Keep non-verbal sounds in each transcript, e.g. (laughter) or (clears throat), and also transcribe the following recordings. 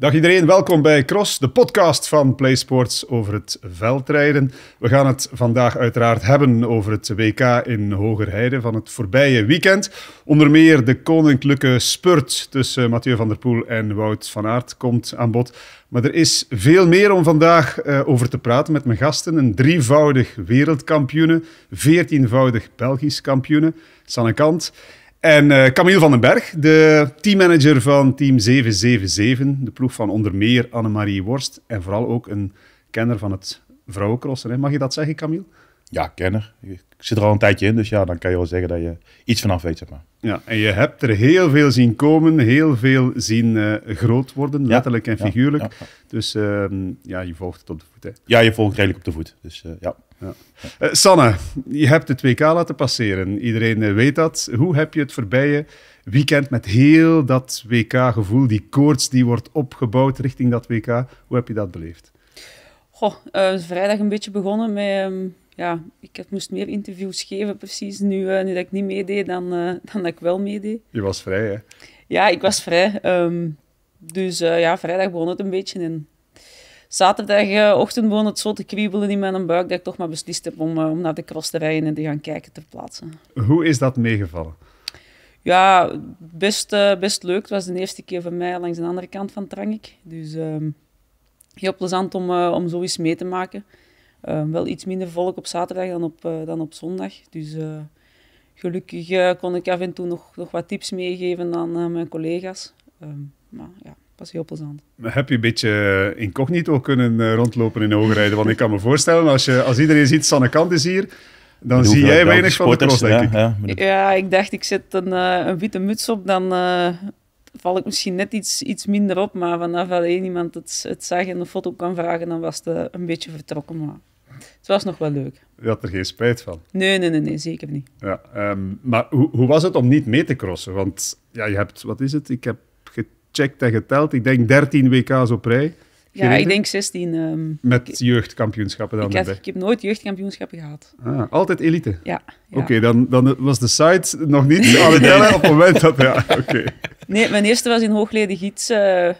Dag iedereen, welkom bij Cross, de podcast van PlaySports over het veldrijden. We gaan het vandaag uiteraard hebben over het WK in Hogerheide van het voorbije weekend. Onder meer de koninklijke spurt tussen Mathieu van der Poel en Wout van Aert komt aan bod. Maar er is veel meer om vandaag eh, over te praten met mijn gasten. Een drievoudig wereldkampioene, veertienvoudig Belgisch kampioene, Sanne Kant. En eh, Camille van den Berg, de teammanager van Team 777, de ploeg van onder meer Annemarie Worst en vooral ook een kenner van het vrouwencrossen. Hè? Mag je dat zeggen, Camille? Ja, kenner. Ik zit er al een tijdje in, dus ja, dan kan je wel zeggen dat je iets vanaf weet, zeg maar. Ja, en je hebt er heel veel zien komen, heel veel zien eh, groot worden, letterlijk en figuurlijk. dus ehm, ja, je volgt het op de voet. Hè. Ja, je volgt redelijk op de voet. Dus eh, ja. Eh, Sanne, je hebt het WK laten passeren. Iedereen weet dat. Hoe heb je het voorbije weekend met heel dat WK-gevoel, die koorts die wordt opgebouwd richting dat WK, hoe heb je dat beleefd? Goh, vrijdag een beetje begonnen met... Ehm, ja, ik moest meer interviews geven precies nu, eh, nu dat ik niet meedeed dan, eh, (laughs) dan dat ik wel meedeed. Je was vrij, hè? Ja, ik was vrij. Ehm, dus eh, ja, vrijdag begon het een beetje. En zaterdagochtend begon het zo te kriebelen in mijn buik dat ik toch maar beslist heb om, om naar de cross te rijden en te gaan kijken ter plaatse. Hoe is dat meegevallen? Ja, best, best leuk. Het was de eerste keer voor mij langs de andere kant van Trangik. Dus ehm, heel plezant om, om zoiets mee te maken. Ehm, wel iets minder volk op zaterdag dan op, eh, dan op zondag. Dus eh, gelukkig eh, kon ik af en toe nog, nog wat tips meegeven aan mijn collega's. Ehm, maar ja was heel plezant. Maar heb je een beetje incognito kunnen rondlopen in hogerijden, Want ik kan me voorstellen, als, je, als iedereen ziet de Kant is hier, dan zie jij weinig van de cross, ja, ik. dacht, ik zet een, een witte muts op, dan val ik misschien net iets, iets minder op. Maar vanaf één iemand het, het zag en een foto kan vragen, dan was het een beetje vertrokken. Maar was nog wel leuk. Je had er geen spijt van? Nee, nee, nee, nee zeker niet. Ja, ehm, maar hoe, hoe, was het om niet mee te crossen? Want ja, je hebt, wat is het? Ik heb gecheckt en geteld. Ik denk 13 WK's op rij. Ja, ik denk 16. Ehm, Met jeugdkampioenschappen dan ik, ik heb nooit jeugdkampioenschappen gehad. Ah, altijd elite? Ja. Oké, dan, dan was de site nog niet aan het (laughs) tellen op het moment dat... Ja, oké. Nee, mijn eerste was in hoogleden iets... Eh,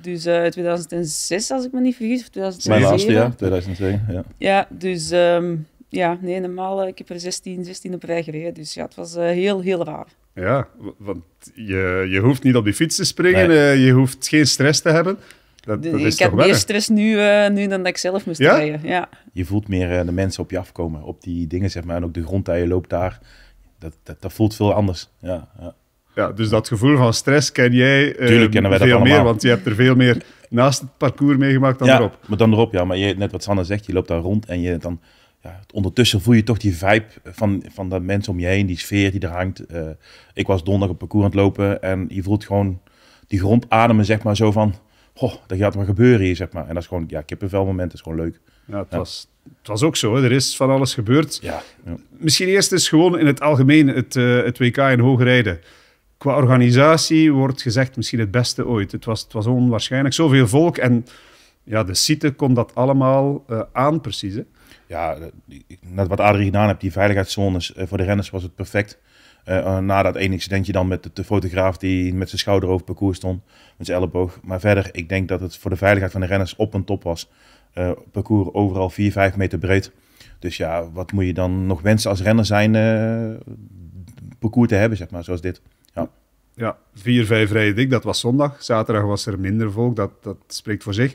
dus uh, eh, 2006, als ik me niet vergis, of 2007. Mijn laatste, ja, 2007. Ja, ja dus ehm, ja, nee, normaal, eh, ik heb er 16, 16 op rij gereden. Dus ja, het was eh, heel, heel raar. Ja, want je, je hoeft niet op die fiets te springen, je hoeft geen stress te hebben. Dat, dat ik heb meer stress nu, nu dan dat ik zelf moest rijden. Ja. Je voelt meer de mensen op je afkomen, op die dingen zeg maar. En ook de grond die je loopt daar, dat, dat, dat voelt veel anders. Ja, ja ja, dus dat gevoel van stress ken jij uh, veel meer, want je hebt er veel meer naast het parcours meegemaakt dan ja, erop. Maar dan erop, ja. Maar je, net wat Sanne zegt, je loopt daar rond en je dan... Ja, ondertussen voel je toch die vibe van, van de mensen om je heen, die sfeer die er hangt. Eh, ik was donderdag op parcours aan het lopen en je voelt gewoon die grond ademen, zeg maar, zo van... Goh, dat gaat maar gebeuren hier, zeg maar. En dat is gewoon, ja, kippenvelmoment, dat is gewoon leuk. Ja, het, Was, het was ook zo. Hè. Er is van alles gebeurd. Ja, Misschien eerst is gewoon in het algemeen het, eh, het WK in hoog rijden qua organisatie wordt gezegd misschien het beste ooit. Het was, het was onwaarschijnlijk zoveel volk en ja, de site kon dat allemaal eh, aan precies. Hè? Ja, eh, net wat Adrie gedaan hebt, die veiligheidszones eh, voor de renners was het perfect. Uh, na dat ene incidentje dan met de, fotograaf die met zijn schouder over parcours stond, met zijn elleboog. Maar verder, ik denk dat het voor de veiligheid van de renners op een top was. parcours overal 4, 5 meter breed. Dus ja, wat moet je dan nog wensen als renner zijn parcours te hebben, zeg maar, zoals dit. Ja. ja, vier, vijf rijden dik, Dat was zondag. Zaterdag was er minder volk. Dat, dat spreekt voor zich.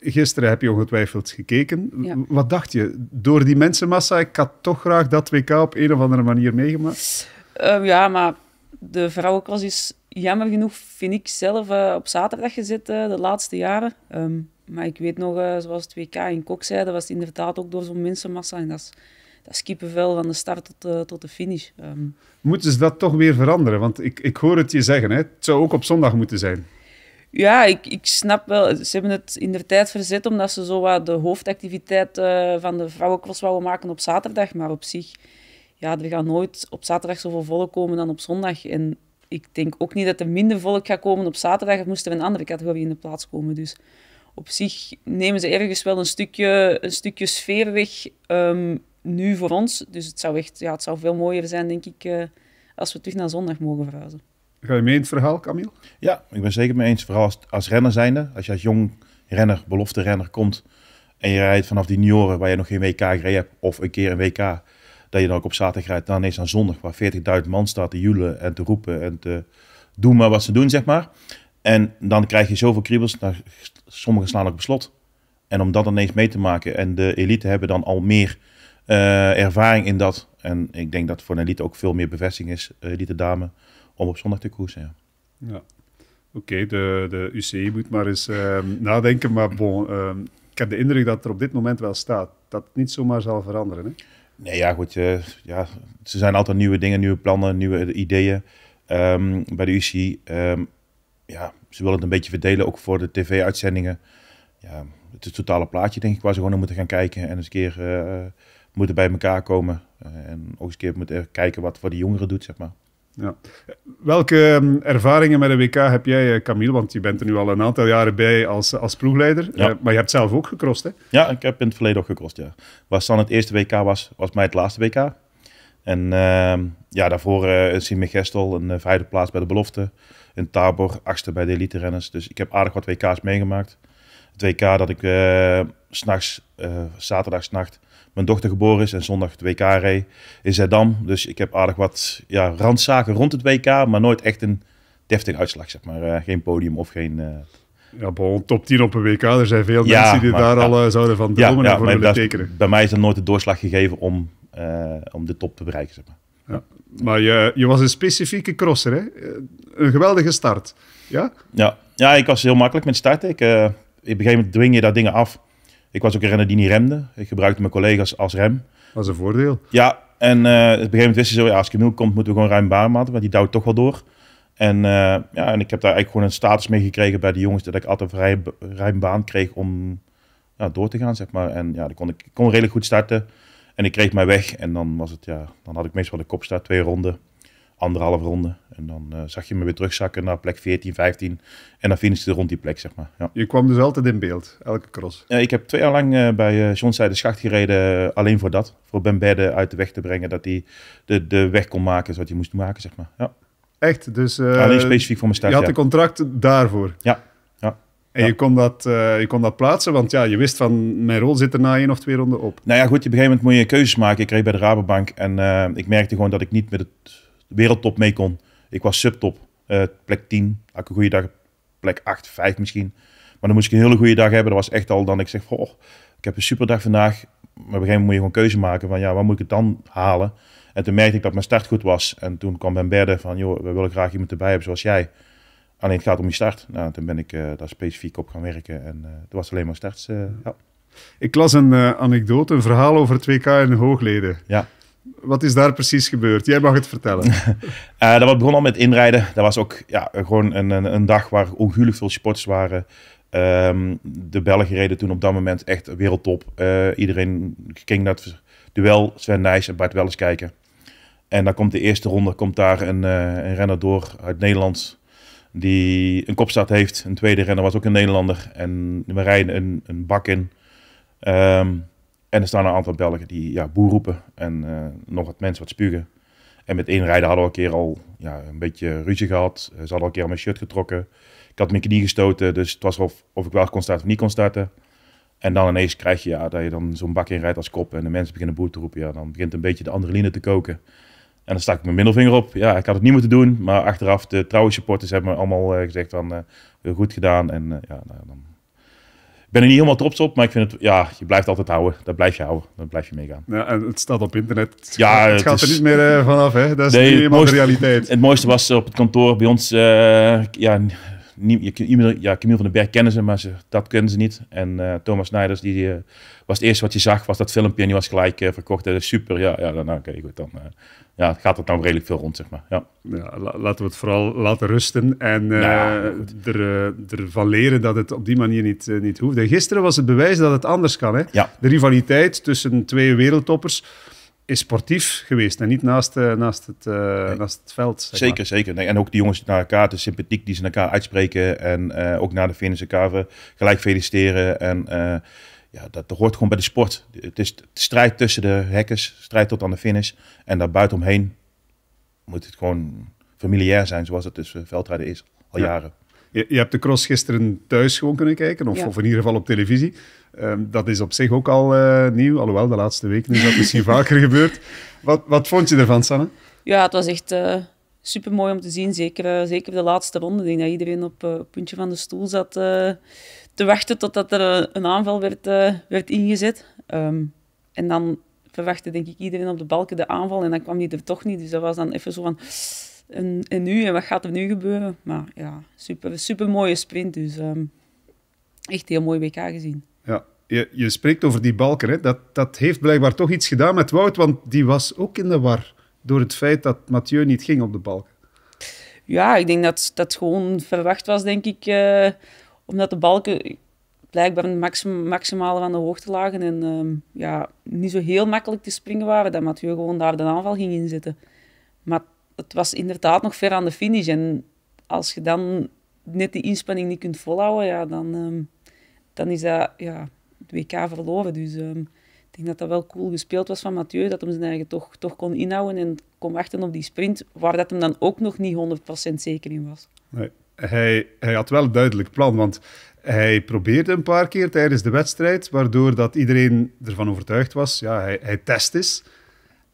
Gisteren heb je ongetwijfeld gekeken. Wat dacht je? Door die mensenmassa, ik had toch graag dat WK op een of andere manier meegemaakt. Ehm, ja, maar de vrouwenklas is jammer genoeg, vind ik zelf, eh, op zaterdag gezet eh, de laatste jaren. Ehm, maar ik weet nog, eh, zoals het WK in Kok zei dat was inderdaad ook door zo'n mensenmassa. En dat is dat is kippenvel van de start tot, eh, tot de finish. Ehm. Moeten ze dat toch weer veranderen? Want ik, ik hoor het je zeggen, hè? het zou ook op zondag moeten zijn. Ja, ik, ik snap wel. Ze hebben het in de tijd verzet omdat ze zo wat de hoofdactiviteit eh, van de vrouwencross wouden maken op zaterdag. Maar op zich, ja, er gaan nooit op zaterdag zoveel volk komen dan op zondag. En ik denk ook niet dat er minder volk gaat komen op zaterdag. Moest er een andere categorie in de plaats komen. Dus op zich nemen ze ergens wel een stukje, een stukje sfeer weg. Ehm, nu voor ons. Dus het zou, echt, ja, het zou veel mooier zijn, denk ik, eh, als we terug naar zondag mogen verhuizen. Ga je mee in het verhaal, Camille? Ja, ik ben zeker mee eens. Vooral als, renner zijnde. Als je als jong renner, belofte renner komt en je rijdt vanaf die junioren waar je nog geen WK gereden hebt of een keer een WK, dat je dan ook op zaterdag rijdt, dan is aan zondag waar 40.000 man staat te joelen en te roepen en te doen maar wat ze doen, zeg maar. En dan krijg je zoveel kriebels, nou, sommigen slaan ook beslot. En om dat ineens mee te maken en de elite hebben dan al meer eh, ervaring in dat. En ik denk dat voor Nelite ook veel meer bevestiging is, Elite eh, Dame, om op zondag te koersen. Ja. ja. Oké, de, de UCI moet maar eens ehm, nadenken. Maar bon, ehm, ik heb de indruk dat er op dit moment wel staat dat het niet zomaar zal veranderen. Hè? Nee, ja, goed. Uh, ja, ze zijn altijd nieuwe dingen, nieuwe plannen, nieuwe ideeën ehm, bij de UCI. ja, ze willen het een beetje verdelen, ook voor de tv-uitzendingen. Ja, het, is het totale plaatje, denk ik, waar ze gewoon naar moeten gaan kijken en eens een keer moeten bij elkaar komen. Eh, en ook eens keer moeten kijken wat voor de jongeren doet, zeg maar. Ja. Welke ehm, ervaringen met de WK heb jij, eh, Camille? Want je bent er nu al een aantal jaren bij als, eh, als ploegleider. maar je hebt zelf ook gecrossed, hè? Ja, ik heb in het verleden ook gecrossed, ja. Was dan het eerste WK was, was mij het laatste WK. En ehm, ja, daarvoor uh, Simon Gestel, een vijfde plaats bij de belofte. In Tabor, achtste bij de elite renners. Dus ik heb aardig wat WK's meegemaakt. Het WK dat ik uh, s'nachts, zaterdagsnacht, mijn dochter geboren is en zondag het WK reed in Zeddam. Dus ik heb aardig wat ja, randzaken rond het WK, maar nooit echt een deftig uitslag, zeg maar. Eh, geen podium of geen... Eh, ja, top 10 op een WK. Er zijn veel mensen die daar al eh, zouden van dromen en voor willen tekenen. Bij mij is er nooit de doorslag gegeven om, om de top te bereiken, zeg maar. Ja. Maar je, je was een specifieke crosser, hè? Een geweldige start, ja? Ja, ja ik was heel makkelijk met starten. Ik, uh, op een gegeven moment dwing je daar dingen af. Ik was ook een renner die niet remde. Ik gebruikte mijn collega's als rem. Dat was een voordeel. Ja, en eh, op een gegeven moment wist je zo, ja, als Camille komt, moeten we gewoon ruim baan maken, want die duwt toch wel door. En, eh, ja, en ik heb daar eigenlijk gewoon een status mee gekregen bij de jongens, dat ik altijd vrij, ruim baan kreeg om ja, door te gaan, zeg maar. En ja, dan kon ik kon redelijk goed starten. En ik kreeg mij weg en dan was het, ja, dan had ik meestal de kopstart, twee ronden anderhalf ronde. En dan eh, zag je me weer terugzakken naar plek 14, 15. En dan finishte rond die plek, zeg maar. Ja. Je kwam dus altijd in beeld, elke cross. Ja, ik heb twee jaar lang eh, bij uh, John de Schacht gereden, alleen voor dat. Voor Ben Bedden uit de weg te brengen, dat hij de, de weg kon maken zoals hij moest maken, zeg maar. Ja. Echt? Dus, alleen specifiek voor mijn start, Je had een contract daarvoor? Ja. En je, kon dat, je kon dat plaatsen, want ja, je wist van mijn rol zit er na één of twee ronden op. Nou ja, goed, op een gegeven moment moet je keuzes maken. Ik reed bij de Rabobank en ik merkte gewoon dat ik niet met het wereldtop mee kon. Ik was subtop, eh, plek 10. Had ik een goede dag, plek 8, 5 misschien. Maar dan moest ik een hele goede dag hebben. Dat was echt al dan ik zeg, oh, ik heb een superdag vandaag. Maar op een gegeven moment moet je gewoon keuze maken van, ja, waar moet ik het dan halen? En toen merkte ik dat mijn start goed was. En toen kwam Ben Berden van, joh, we willen graag iemand erbij hebben zoals jij. Alleen het gaat om je start. Nou, toen ben ik eh, daar specifiek op gaan werken. En uh, was alleen maar starts, ja. Ik las een anekdote, een verhaal over het WK in Hoogleden. Ja wat is daar precies gebeurd? Jij mag het vertellen. uh, (laughs) dat begon al met inrijden. Dat was ook ja, gewoon een, een, een dag waar ongelooflijk veel sports waren. Ehm, de Belgen reden toen op dat moment echt wereldtop. Eh, iedereen ging naar duel Sven Nijs en Bart eens kijken. En dan komt de eerste ronde, komt daar een, eh, een renner door uit Nederland die een kopstart heeft. Een tweede renner was ook een Nederlander. En we rijden een, een bak in. Ehm, en er staan een aantal Belgen die ja, boer roepen en eh, nog wat mensen wat spugen. En met één rijder hadden we een keer al ja, een beetje ruzie gehad. Eh, ze hadden al een keer al mijn shirt getrokken. Ik had mijn knie gestoten, dus het was of, of ik wel kon starten of niet kon starten. En dan ineens krijg je ja, dat je dan zo'n bak in rijdt als kop en de mensen beginnen boer te roepen. Ja, dan begint een beetje de adrenaline te koken. En dan stak ik mijn middelvinger op. Ja, ik had het niet moeten doen, maar achteraf de trouwe supporters hebben me allemaal eh, gezegd van uh, goed gedaan. En ja, nou, dan ben er niet helemaal trots op, maar ik vind het, ja, je blijft altijd houden. Dat blijf je houden. Dat blijf je meegaan. Ja, en het staat op internet. Het ja, gaat, het, er niet meer eh, vanaf, hè? Dat is nee, helemaal de realiteit. Het mooiste was op het kantoor bij ons, eh, ja, ja, Camille van den Berg kennen ze, maar ze, dat kunnen ze niet. En eh, Thomas Snijders, die, eh, was het eerste wat je zag, was dat filmpje en die was gelijk eh, verkocht. is super, ja, ja dan, nou, gaat het nou redelijk veel rond, zeg maar. Ja. laten we het vooral laten rusten en nou ervan leren dat het op die manier niet, niet hoeft. En gisteren was het bewijs dat het anders kan. Hè? De rivaliteit tussen twee wereldtoppers is sportief geweest en niet naast, eh, naast, het, eh, naast het veld. Zeg zeker, maar. zeker. Nee, en ook die jongens naar elkaar, de sympathiek die ze naar elkaar uitspreken. En eh, ook naar de finish elkaar gelijk feliciteren. En ja, dat, hoort gewoon bij de sport. Het is de strijd tussen de hekkers, strijd tot aan de finish. En daar buitenomheen moet het gewoon familiair zijn, zoals het tussen veldrijden is, al jaren. Je, je, hebt de cross gisteren thuis gewoon kunnen kijken, of, of in ieder geval op televisie. Ehm, dat is op zich ook al uh, nieuw, alhoewel de laatste weken is dat misschien (laughs) vaker gebeurd. Wat, wat vond je ervan, Sanne? Ja, het was echt uh, eh, super mooi om te zien. Zeker, eh, zeker de laatste ronde. Ik denk dat iedereen op het puntje van de stoel zat te wachten totdat er een aanval werd, werd ingezet. Ehm, en dan verwachtte denk ik iedereen op de balken de aanval en dan kwam die er toch niet. Dus dat was dan even zo van en, en nu, en wat gaat er nu gebeuren? Maar ja, super, super mooie sprint. Dus ehm, echt heel mooi WK gezien. Ja, je, je spreekt over die balken. Hè? Dat, dat heeft blijkbaar toch iets gedaan met Wout, want die was ook in de war door het feit dat Mathieu niet ging op de balken. Ja, ik denk dat dat gewoon verwacht was, denk ik. Eh, omdat de balken blijkbaar het maximale van de hoogte lagen en ehm, ja, niet zo heel makkelijk te springen waren, dat Mathieu gewoon daar de aanval ging inzetten. Maar het was inderdaad nog ver aan de finish. En als je dan net die inspanning niet kunt volhouden, ja, dan, ehm, dan is dat ja, het WK verloren. Dus ehm, ik denk dat dat wel cool gespeeld was van Mathieu, dat hem zijn eigen toch, toch kon inhouden en kon wachten op die sprint, waar dat hem dan ook nog niet 100% zeker in was. Nee. Hij, hij had wel een duidelijk plan, want hij probeerde een paar keer tijdens de wedstrijd, waardoor dat iedereen ervan overtuigd was, ja, hij, hij test is.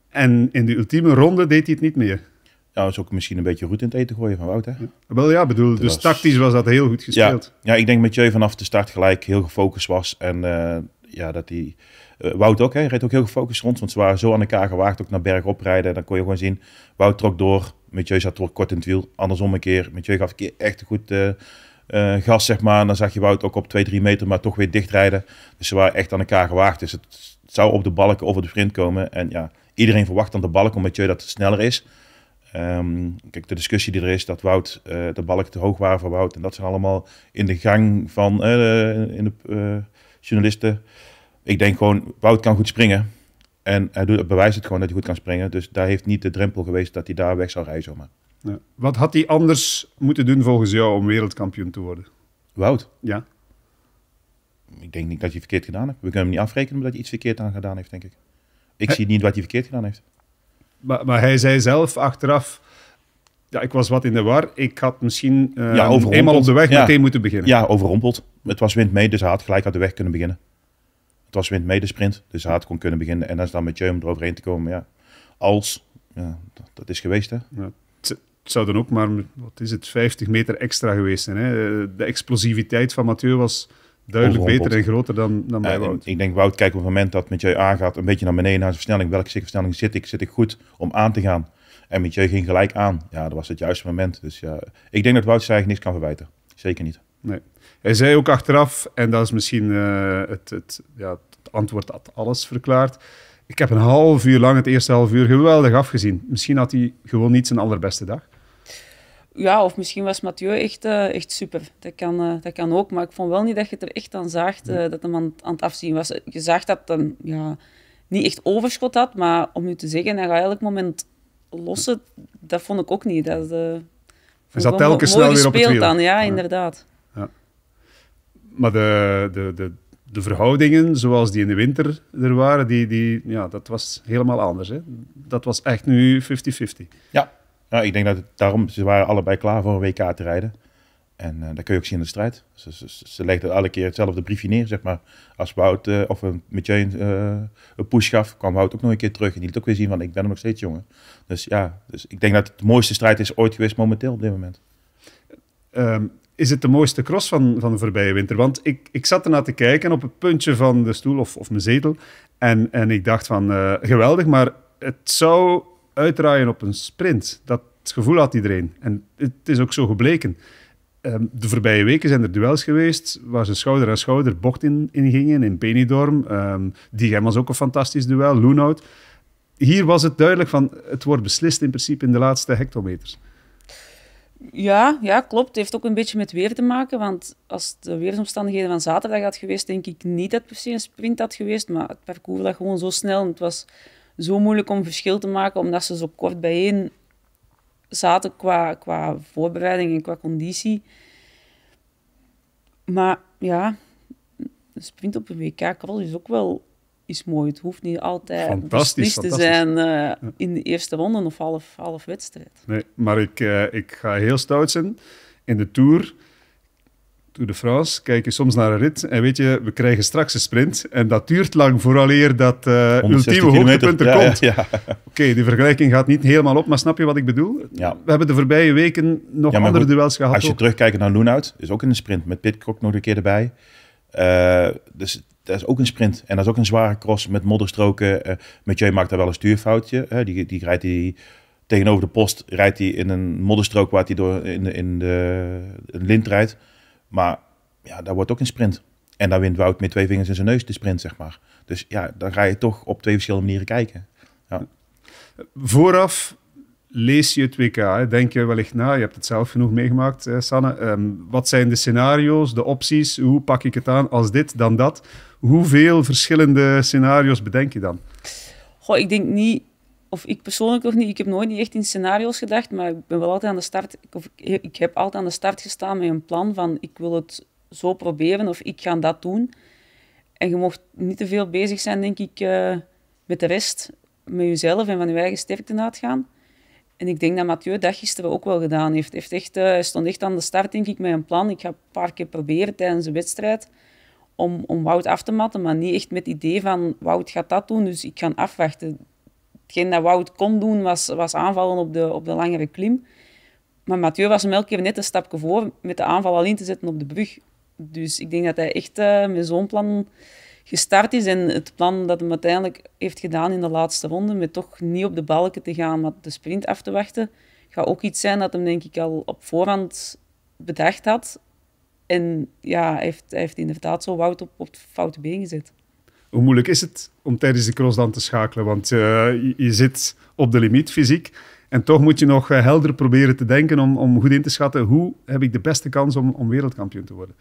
En in de ultieme ronde deed hij het niet meer. Ja, dat is ook misschien een beetje roet in het eten gooien van Wouter. Ja, wel ja, bedoel, de dus was... tactisch was dat heel goed gespeeld. Ja, ja ik denk dat je vanaf de start gelijk heel gefocust was. En eh, ja, dat hij... Uh, Wout ook, hè, reed ook heel gefocust rond. Want ze waren zo aan elkaar gewaagd, ook naar berg oprijden. En dan kon je gewoon zien, Wout trok door. Metje zat kort in het wiel. Andersom een keer. Metje gaf een keer echt goed... Eh, gas, zeg maar. En dan zag je Wout ook op 2, 3 meter, maar toch weer dichtrijden. Dus ze waren echt aan elkaar gewaagd. Dus het zou op de balken of op de sprint komen. En ja, iedereen verwacht aan de balk, omdat je dat sneller is. Ehm, kijk, de discussie die er is dat Wout, eh, de balk te hoog waren voor Wout. En dat zijn allemaal in de gang van eh, in de eh, journalisten. Ik denk gewoon, Wout kan goed springen. En hij doet, bewijst het gewoon dat hij goed kan springen. Dus daar heeft niet de drempel geweest dat hij daar weg zou rijden zomaar. Ja. Wat had hij anders moeten doen volgens jou om wereldkampioen te worden? Wout? Ja. Ik denk niet niet niet dat verkeerd verkeerd verkeerd gedaan gedaan gedaan We kunnen hem hij hij iets aan heeft. heeft. Denk ik. Ik zie wat maar, hij zei zelf achteraf ja, ik was wat in de war. Ik had misschien eh, eenmaal op de weg meteen moeten beginnen. Ja, overrompeld. Het was wind mee, dus hij had gelijk aan de weg kunnen beginnen. Het was wind mee de sprint, dus hij had kon kunnen beginnen. En dat is dan met je om eroverheen te komen. Ja. Als, ja, dat, is geweest hè. Ja, het, zou dan ook maar, wat is het, 50 meter extra geweest zijn. Hè? De explosiviteit van Mathieu was duidelijk beter en groter dan, dan bij Wout. ik denk, Wout, kijk op het moment dat met jou aangaat, een beetje naar beneden naar zijn versnelling. Welke versnelling zit ik? Zit ik goed om aan te gaan? En met Mathieu ging gelijk aan. Ja, dat was het juiste moment. Dus ja, ik denk dat Wout zich niks kan verwijten. Zeker niet. Nee. Hij zei ook achteraf, en dat is misschien eh, het, het, ja, het antwoord dat alles verklaart. Ik heb een half uur lang, het eerste half uur, geweldig afgezien. Misschien had hij gewoon niet zijn allerbeste dag. Ja, of misschien was Mathieu echt, eh, echt super. Dat kan, eh, dat kan ook. Maar ik vond wel niet dat je het er echt aan zaagt eh, dat hem aan, aan, het afzien was. Je zag dat dan ja, niet echt overschot had. Maar om nu te zeggen, hij gaat elk moment lossen, dat vond ik ook niet. Dat, hij zat telkens weer op het wiel. Dan. Ja, inderdaad. Ja. Maar de, de, de, de verhoudingen zoals die in de winter er waren, die, die, ja, dat was helemaal anders. Hè? Dat was echt nu 50-50. Ja, nou, ik denk dat het, daarom, ze waren allebei klaar voor een WK te rijden. En uh, dat kun je ook zien in de strijd. Ze, ze, ze legden elke keer hetzelfde briefje neer, zeg maar. Als Wout eh, of een, met Jane een, een, push gaf, kwam Wout ook nog een keer terug. En die liet ook weer zien van, ik ben nog steeds jongen. Dus ja, dus ik denk dat het de mooiste strijd is ooit geweest momenteel op dit moment. Ehm, is het de mooiste cross van, van de voorbije winter? Want ik, ik zat ernaar te kijken op het puntje van de stoel of, of mijn zetel. En, en ik dacht van, eh, geweldig, maar het zou uitdraaien op een sprint. Dat gevoel had iedereen. En het is ook zo gebleken. Ehm, de voorbije weken zijn er duels geweest waar ze schouder aan schouder bocht in, in gingen. In Benidorm. Ehm, die was ook een fantastisch duel. Loenhout. Hier was het duidelijk van het wordt beslist in principe in de laatste hectometers. Ja, ja, klopt. Het heeft ook een beetje met weer te maken. Want als de weersomstandigheden van zaterdag had geweest, denk ik niet dat het per se een sprint had geweest. Maar het parcours lag gewoon zo snel. En het was zo moeilijk om verschil te maken, omdat ze zo kort bijeen zaten qua, qua voorbereiding en qua conditie. Maar ja, een sprint op een WK kwal is ook wel iets moois. Het hoeft niet altijd fantastisch, te zijn eh, in de eerste ronde of half, half wedstrijd. Nee, maar ik, eh, ik ga heel stout zijn. In de Tour Tour de France, kijk je soms naar een rit en weet je, we krijgen straks een sprint. En dat duurt lang vooraleer dat uh, ultieme hoogtepunt er komt. (laughs) Oké, die vergelijking gaat niet helemaal op, maar snap je wat ik bedoel? We hebben de voorbije weken nog andere duels gehad. Als je terugkijkt naar Loenhout, is ook in een sprint met Pitcock nog een keer erbij. Eh, dus dat is ook een sprint. En dat is ook een zware cross met modderstroken. Eh, met jij maakt daar wel een stuurfoutje. die, die rijdt die tegenover de post, rijdt hij in een modderstrook waar hij door in de, in de, in de lint rijdt. Maar ja, daar wordt ook een sprint. En daar wint Wout met twee vingers in zijn neus de sprint, zeg maar. Dus ja, dan ga je toch op twee verschillende manieren kijken. Vooraf lees je het WK, denk je wellicht na, je hebt het zelf genoeg meegemaakt, eh, Sanne. Ehm, wat zijn de scenario's, de opties? Hoe pak ik het aan als dit, dan dat? Hoeveel verschillende scenario's bedenk je dan? Goh, ik denk niet of ik persoonlijk nog niet, ik heb nooit niet echt in scenario's gedacht, maar ik ben wel altijd aan de start, ik heb altijd aan de start gestaan met een plan van ik wil het zo proberen of ik ga dat doen. En je mocht niet te veel bezig zijn, denk ik, eh, met de rest, met jezelf en van je eigen sterkte gaan. En ik denk dat Mathieu dat gisteren ook wel gedaan heeft. Eh, hij stond echt aan de start, denk ik, met een plan. Ik ga een paar keer proberen tijdens de wedstrijd om, om Wout af te matten, maar niet echt met het idee van Wout gaat dat doen, dus ik ga afwachten. Hetgeen dat Wout kon doen, was, was aanvallen op de, op de langere klim. Maar Mathieu was hem elke keer net een stapje voor met de aanval alleen te zetten op de brug. Dus ik denk dat hij echt uh, met zo'n plan gestart is. En het plan dat hem uiteindelijk heeft gedaan in de laatste ronde, met toch niet op de balken te gaan, maar de sprint af te wachten, gaat ook iets zijn dat hem denk ik al op voorhand bedacht had. En ja, hij heeft, heeft inderdaad zo Wout op, op het foute been gezet hoe moeilijk is het om tijdens de cross dan te schakelen? Want eh, je, zit op de limiet fysiek. En toch moet je nog eh, helder proberen te denken om, om goed in te schatten hoe heb ik de beste kans om, om wereldkampioen te worden.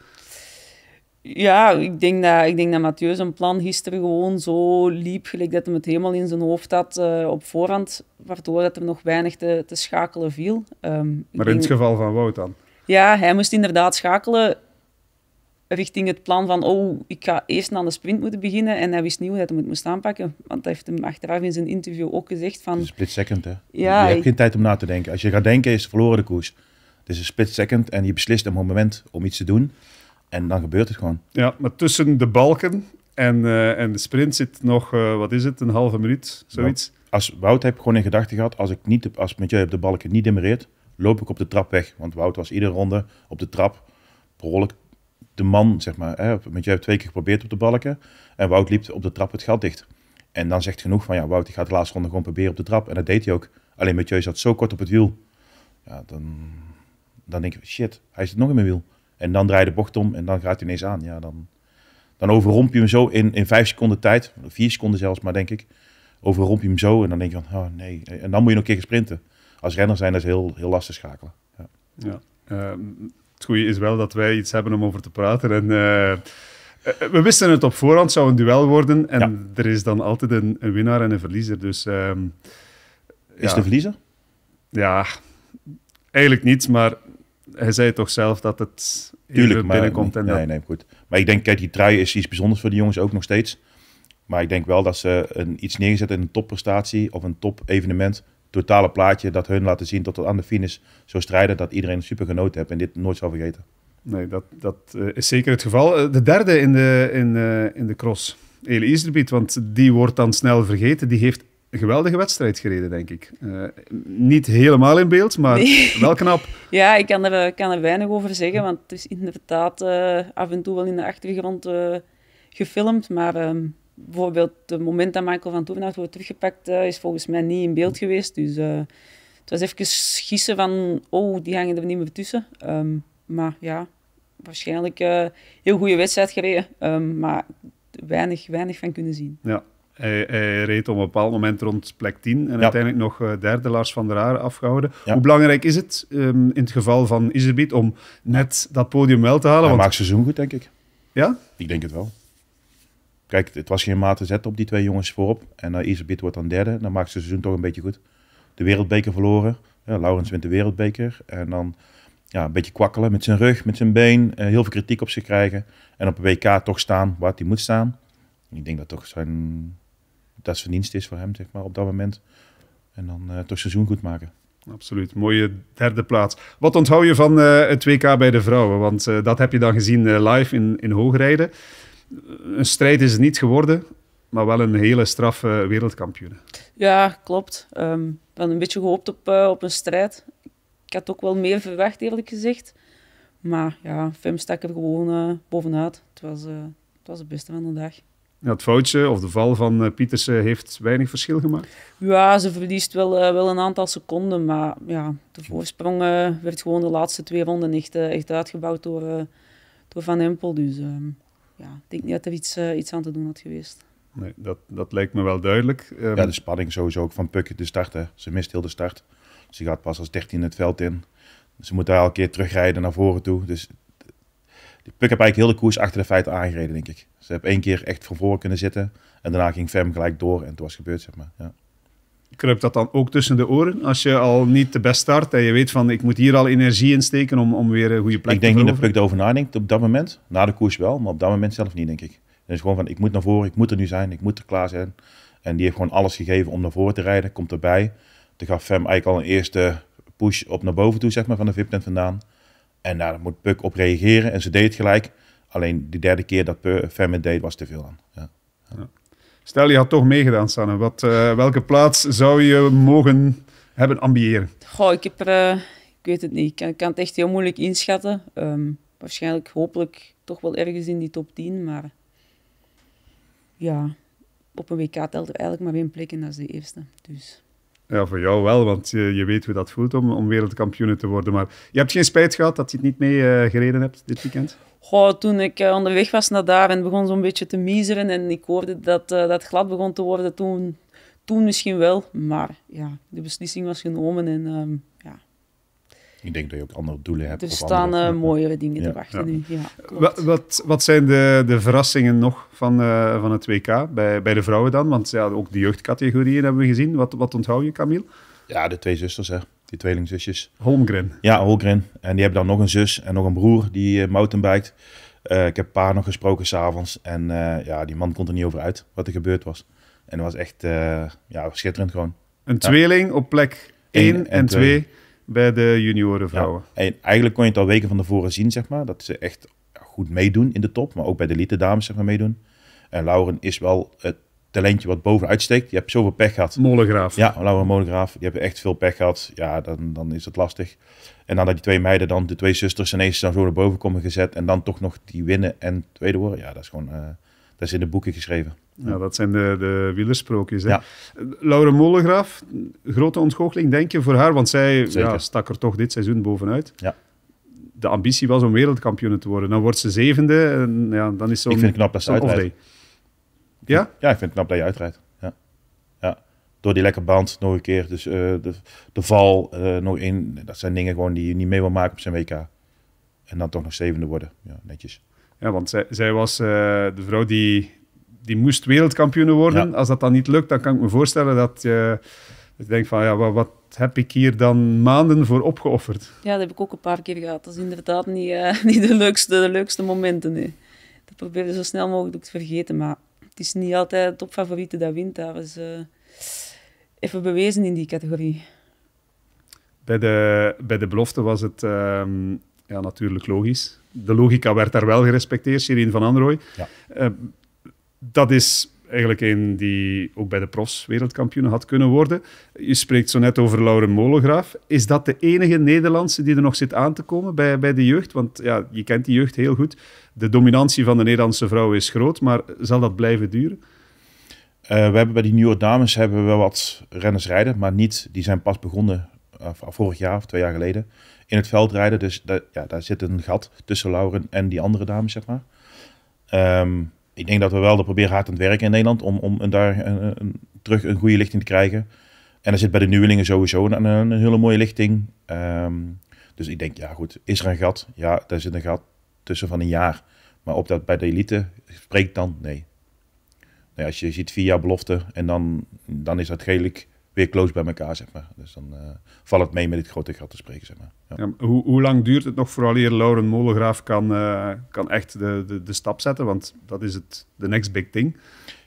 Ja, ik denk dat, ik denk dat Mathieu zijn plan gisteren gewoon zo liep, gelijk dat hij het helemaal in zijn hoofd had eh, op voorhand, waardoor dat er nog weinig te, te schakelen viel. Ehm, maar in het geval van Wout dan? Ja, hij moest inderdaad schakelen richting het plan van, oh, ik ga eerst naar de sprint moeten beginnen. En hij wist niet hoe hij het moest aanpakken. Want hij heeft hem achteraf in zijn interview ook gezegd van... split second, hè? je hebt geen tijd om na te denken. Als je gaat denken, is verloren de koers. Het is een split second en je beslist op een moment om iets te doen. En dan gebeurt het gewoon. Ja, maar tussen de balken en, eh, en de sprint zit nog, eh, wat is het, een halve minuut, zoiets? als Wout heb ik gewoon in gedachten gehad, als ik niet, als met jou heb de balken niet demereert, loop ik op de trap weg. Want Wout was iedere ronde op de trap Behoorlijk de man, zeg maar, hè, want je hebt twee keer geprobeerd op de balken en Wout liep op de trap het gat dicht. En dan zegt genoeg van, ja, Wout die gaat de laatste ronde gewoon proberen op de trap. En dat deed hij ook. Alleen met je zat zo kort op het wiel. Ja, dan, dan denk ik, shit, hij zit nog in mijn wiel. En dan draai je de bocht om en dan gaat hij ineens aan. Ja, dan, dan overromp je hem zo in, in vijf seconden tijd. Vier seconden zelfs, maar denk ik. Overromp je hem zo en dan denk je van, oh nee. En dan moet je nog een keer sprinten. Als renner zijn dat is heel, heel lastig schakelen. Ja. ja. Ehm, het goede is wel dat wij iets hebben om over te praten. En, eh, eh, we wisten het op voorhand, zou een duel worden. En er is dan altijd een, winnaar en een verliezer. Dus, ehm, is de verliezer? Ja, eigenlijk niet. Maar hij zei toch zelf dat het Tuurlijk, maar, binnenkomt. En nee, nee, goed. Maar ik denk, kijk, die trui is iets bijzonders voor die jongens ook nog steeds. Maar ik denk wel dat ze een, iets neergezet in een topprestatie of een top evenement totale plaatje dat hun laten zien tot aan de finish zo strijden dat iedereen super genoten heeft en dit nooit zal vergeten. Nee, dat, dat eh, is zeker het geval. Eh, de derde in de, in, eh, in de cross, hele Iserbiet, want die wordt dan snel vergeten. Die heeft een geweldige wedstrijd gereden, denk ik. niet helemaal in beeld, maar (laughs) wel knap. ja, ik kan er, weinig over zeggen, want het is inderdaad af en toe wel in de achtergrond gefilmd, maar... Ehm, bijvoorbeeld het moment dat Michael van Toevenhout wordt teruggepakt, eh, is volgens mij niet in beeld geweest. Dus eh, het was even gissen van, oh, die hangen er niet meer tussen. Ehm, maar ja, waarschijnlijk uh, heel goede wedstrijd gereden, ehm, maar weinig, weinig van kunnen zien. Ja. Hij, reed op een bepaald moment rond plek 10 en uiteindelijk nog derde Lars van der Aar afgehouden. Hoe belangrijk is het ehm, in het geval van Iserbiet om net dat podium wel te halen? Hij want... maakt seizoen goed, denk ik. Ja? Ik denk het wel. Kijk, het was geen maat te zetten op die twee jongens voorop. En uh, eh, Isabit wordt dan derde. Dan maakt het seizoen toch een beetje goed. De wereldbeker verloren. Ja, Laurens wint de wereldbeker. En dan ja, een beetje kwakkelen met zijn rug, met zijn been. Eh, heel veel kritiek op zich krijgen. En op een WK toch staan waar hij moet staan. Ik denk dat toch zijn, dat zijn dienst is voor hem zeg maar, op dat moment. En dan uh, toch seizoen goed maken. Absoluut, mooie derde plaats. Wat onthoud je van uh, het WK bij de vrouwen? Want dat heb je dan gezien live in, in Hoogrijden een strijd is het niet geworden, maar wel een hele straffe wereldkampioen. Ja, klopt. Um, ik een beetje gehoopt op, eh, op een strijd. Ik had ook wel meer verwacht, eerlijk gezegd. Maar ja, Fim stak er gewoon eh, bovenuit. Het was, eh, het was beste van de dag. Ja, het foutje of de val van Pietersen heeft weinig verschil gemaakt? Ja, ze verliest wel, wel een aantal seconden. Maar ja, de voorsprong werd gewoon de laatste twee ronden echt, echt uitgebouwd door, door Van Empel. Dus ehm, ja, ik denk niet dat er iets, eh, iets aan te doen had geweest. Nee, dat, dat leek me wel duidelijk. Ehm, ja, de spanning sowieso ook van Puk de start. Ze mist heel de start. Ze gaat pas als 13 het veld in. Ze moet daar een keer terugrijden naar voren toe. Dus die Puk heb eigenlijk heel de koers achter de feiten aangereden, denk ik. Ze heeft één keer echt van voren kunnen zitten. En daarna ging Fem gelijk door en toen was gebeurd, zeg maar. Ja kruipt dat dan ook tussen de oren? Als je al niet de best start en je weet van ik moet hier al energie in steken om, om weer een goede plek te te Ik denk niet dat Puck erover nadenkt. op dat moment. Na de koers wel, maar op dat moment zelf niet, denk ik. Het is gewoon van ik moet naar voren, ik moet er nu zijn, ik moet er klaar zijn. En die heeft gewoon alles gegeven om naar voren te rijden, komt erbij. Toen gaf Fem eigenlijk al een eerste push op naar boven toe, zeg maar, van de vip vandaan. En daar nou, moet Puk op reageren en ze deed het gelijk. Alleen die derde keer dat Fem het deed was te veel aan. Ja. Stel, je had toch meegedaan, Sanne. Wat, eh, welke plaats zou je mogen hebben ambiëren? Goh, ik, heb, uh, ik weet het niet. Ik kan, kan, het echt heel moeilijk inschatten. Ehm, waarschijnlijk, hopelijk, toch wel ergens in die top 10. Maar ja, op een WK telt er eigenlijk maar één plek en dat is de eerste. Dus... Ja, voor jou wel, want je, je, weet hoe dat voelt om, om wereldkampioen te worden. Maar je hebt geen spijt gehad dat je het niet mee eh, gereden hebt dit weekend? Goh, toen ik eh, onderweg was naar daar en begon zo'n beetje te miezeren en ik hoorde dat uh, dat glad begon te worden, toen, toen misschien wel. Maar ja, de beslissing was genomen en ehm, ik denk dat je ook andere doelen hebt. Er staan eh, mooiere dingen te wachten nu. Ja, wat, wat, wat, zijn de, de verrassingen nog van, eh, van het WK? Bij, bij de vrouwen dan? Want ja, ook de jeugdcategorieën hebben we gezien. Wat, wat onthoud je, Camille? Ja, de twee zusters, hè. Die tweelingzusjes. Holmgren. Ja, Holmgren. En die hebben dan nog een zus en nog een broer die uh, eh, mountainbiked. ik heb paar nog gesproken s'avonds. En ja, die man kon er niet over uit wat er gebeurd was. En dat was echt ja, schitterend gewoon. Een tweeling op plek 1 en 2 bij de junioren vrouwen. En eigenlijk kon je het al weken van tevoren zien, zeg maar, dat ze echt goed meedoen in de top, maar ook bij de elite dames zeg maar, meedoen. En Lauren is wel het talentje wat bovenuit steekt. Je hebt zoveel pech gehad. Molengraaf. Ja, Lauren Molengraaf. je hebt echt veel pech gehad. Ja, dan, dan is het lastig. En nadat die twee meiden dan, de twee zusters ineens dan zo naar boven komen gezet en dan toch nog die winnen en tweede worden. Ja, dat is gewoon, eh, dat is in de boeken geschreven ja dat zijn de, de wielersprookjes. Hè? Ja. Laura Molengraaf, grote ontgoocheling, denk je, voor haar? Want zij ja, stak er toch dit seizoen bovenuit. Ja. De ambitie was om wereldkampioen te worden. Dan wordt ze zevende en ja, dan is zo'n... Ik vind het knap dat ze uitrijdt. Ja? Ja, ik vind het knap dat je uitrijdt. Ja. ja. Door die lekker band nog een keer. Dus eh, de, de val, eh, nog in Dat zijn dingen gewoon die je niet mee wil maken op zijn WK. En dan toch nog zevende worden. Ja, netjes. Ja, want zij, zij was eh, de vrouw die die moest wereldkampioen worden. Als dat dan niet lukt, dan kan ik me voorstellen dat je, denkt van ja, wat, wat, heb ik hier dan maanden voor opgeofferd? Ja, dat heb ik ook een paar keer gehad. Dat is inderdaad niet, eh, (laughs) niet de, leukste, de leukste momenten. Dat probeer je zo snel mogelijk te vergeten, maar het is niet altijd topfavoriete dat wint. Dat was eh, even bewezen in die categorie. Bij de, bij de belofte was het ehm, ja, natuurlijk logisch. De logica werd daar wel gerespecteerd, Shirin van Androoy. Ja. Eh, dat is eigenlijk een die ook bij de profs wereldkampioenen had kunnen worden. Je spreekt zo net over Lauren Molograaf. Is dat de enige Nederlandse die er nog zit aan te komen bij, bij de jeugd? Want ja, je kent die jeugd heel goed. De dominantie van de Nederlandse vrouwen is groot, maar zal dat blijven duren? Eh, we hebben bij die nieuwe dames hebben we wel wat renners rijden, maar niet, die zijn pas begonnen uh, vorig jaar of twee jaar geleden in het veld rijden. Dus ja, daar zit een gat tussen Lauren en die andere dames, zeg maar. Ehm, ik denk dat we wel er proberen hard aan het werken in Nederland om, om daar eh, eh, een, terug een goede lichting te krijgen. En er zit bij de nieuwelingen sowieso een, een hele mooie lichting. Ehm, dus ik denk, ja goed, is er een gat? Ja, daar zit een gat tussen van een jaar. Maar op dat bij de elite spreekt dan nee. nee als je ziet vier jaar belofte en dan, dan is dat redelijk weer close bij elkaar, zeg maar. Dus dan eh, valt het mee met dit grote gat te spreken, zeg maar. Ja. Ja, hoe, hoe, lang duurt het nog vooraleer Lauren Molengraaf kan, eh, kan echt de, de, de, stap zetten? Want dat is het de next big thing.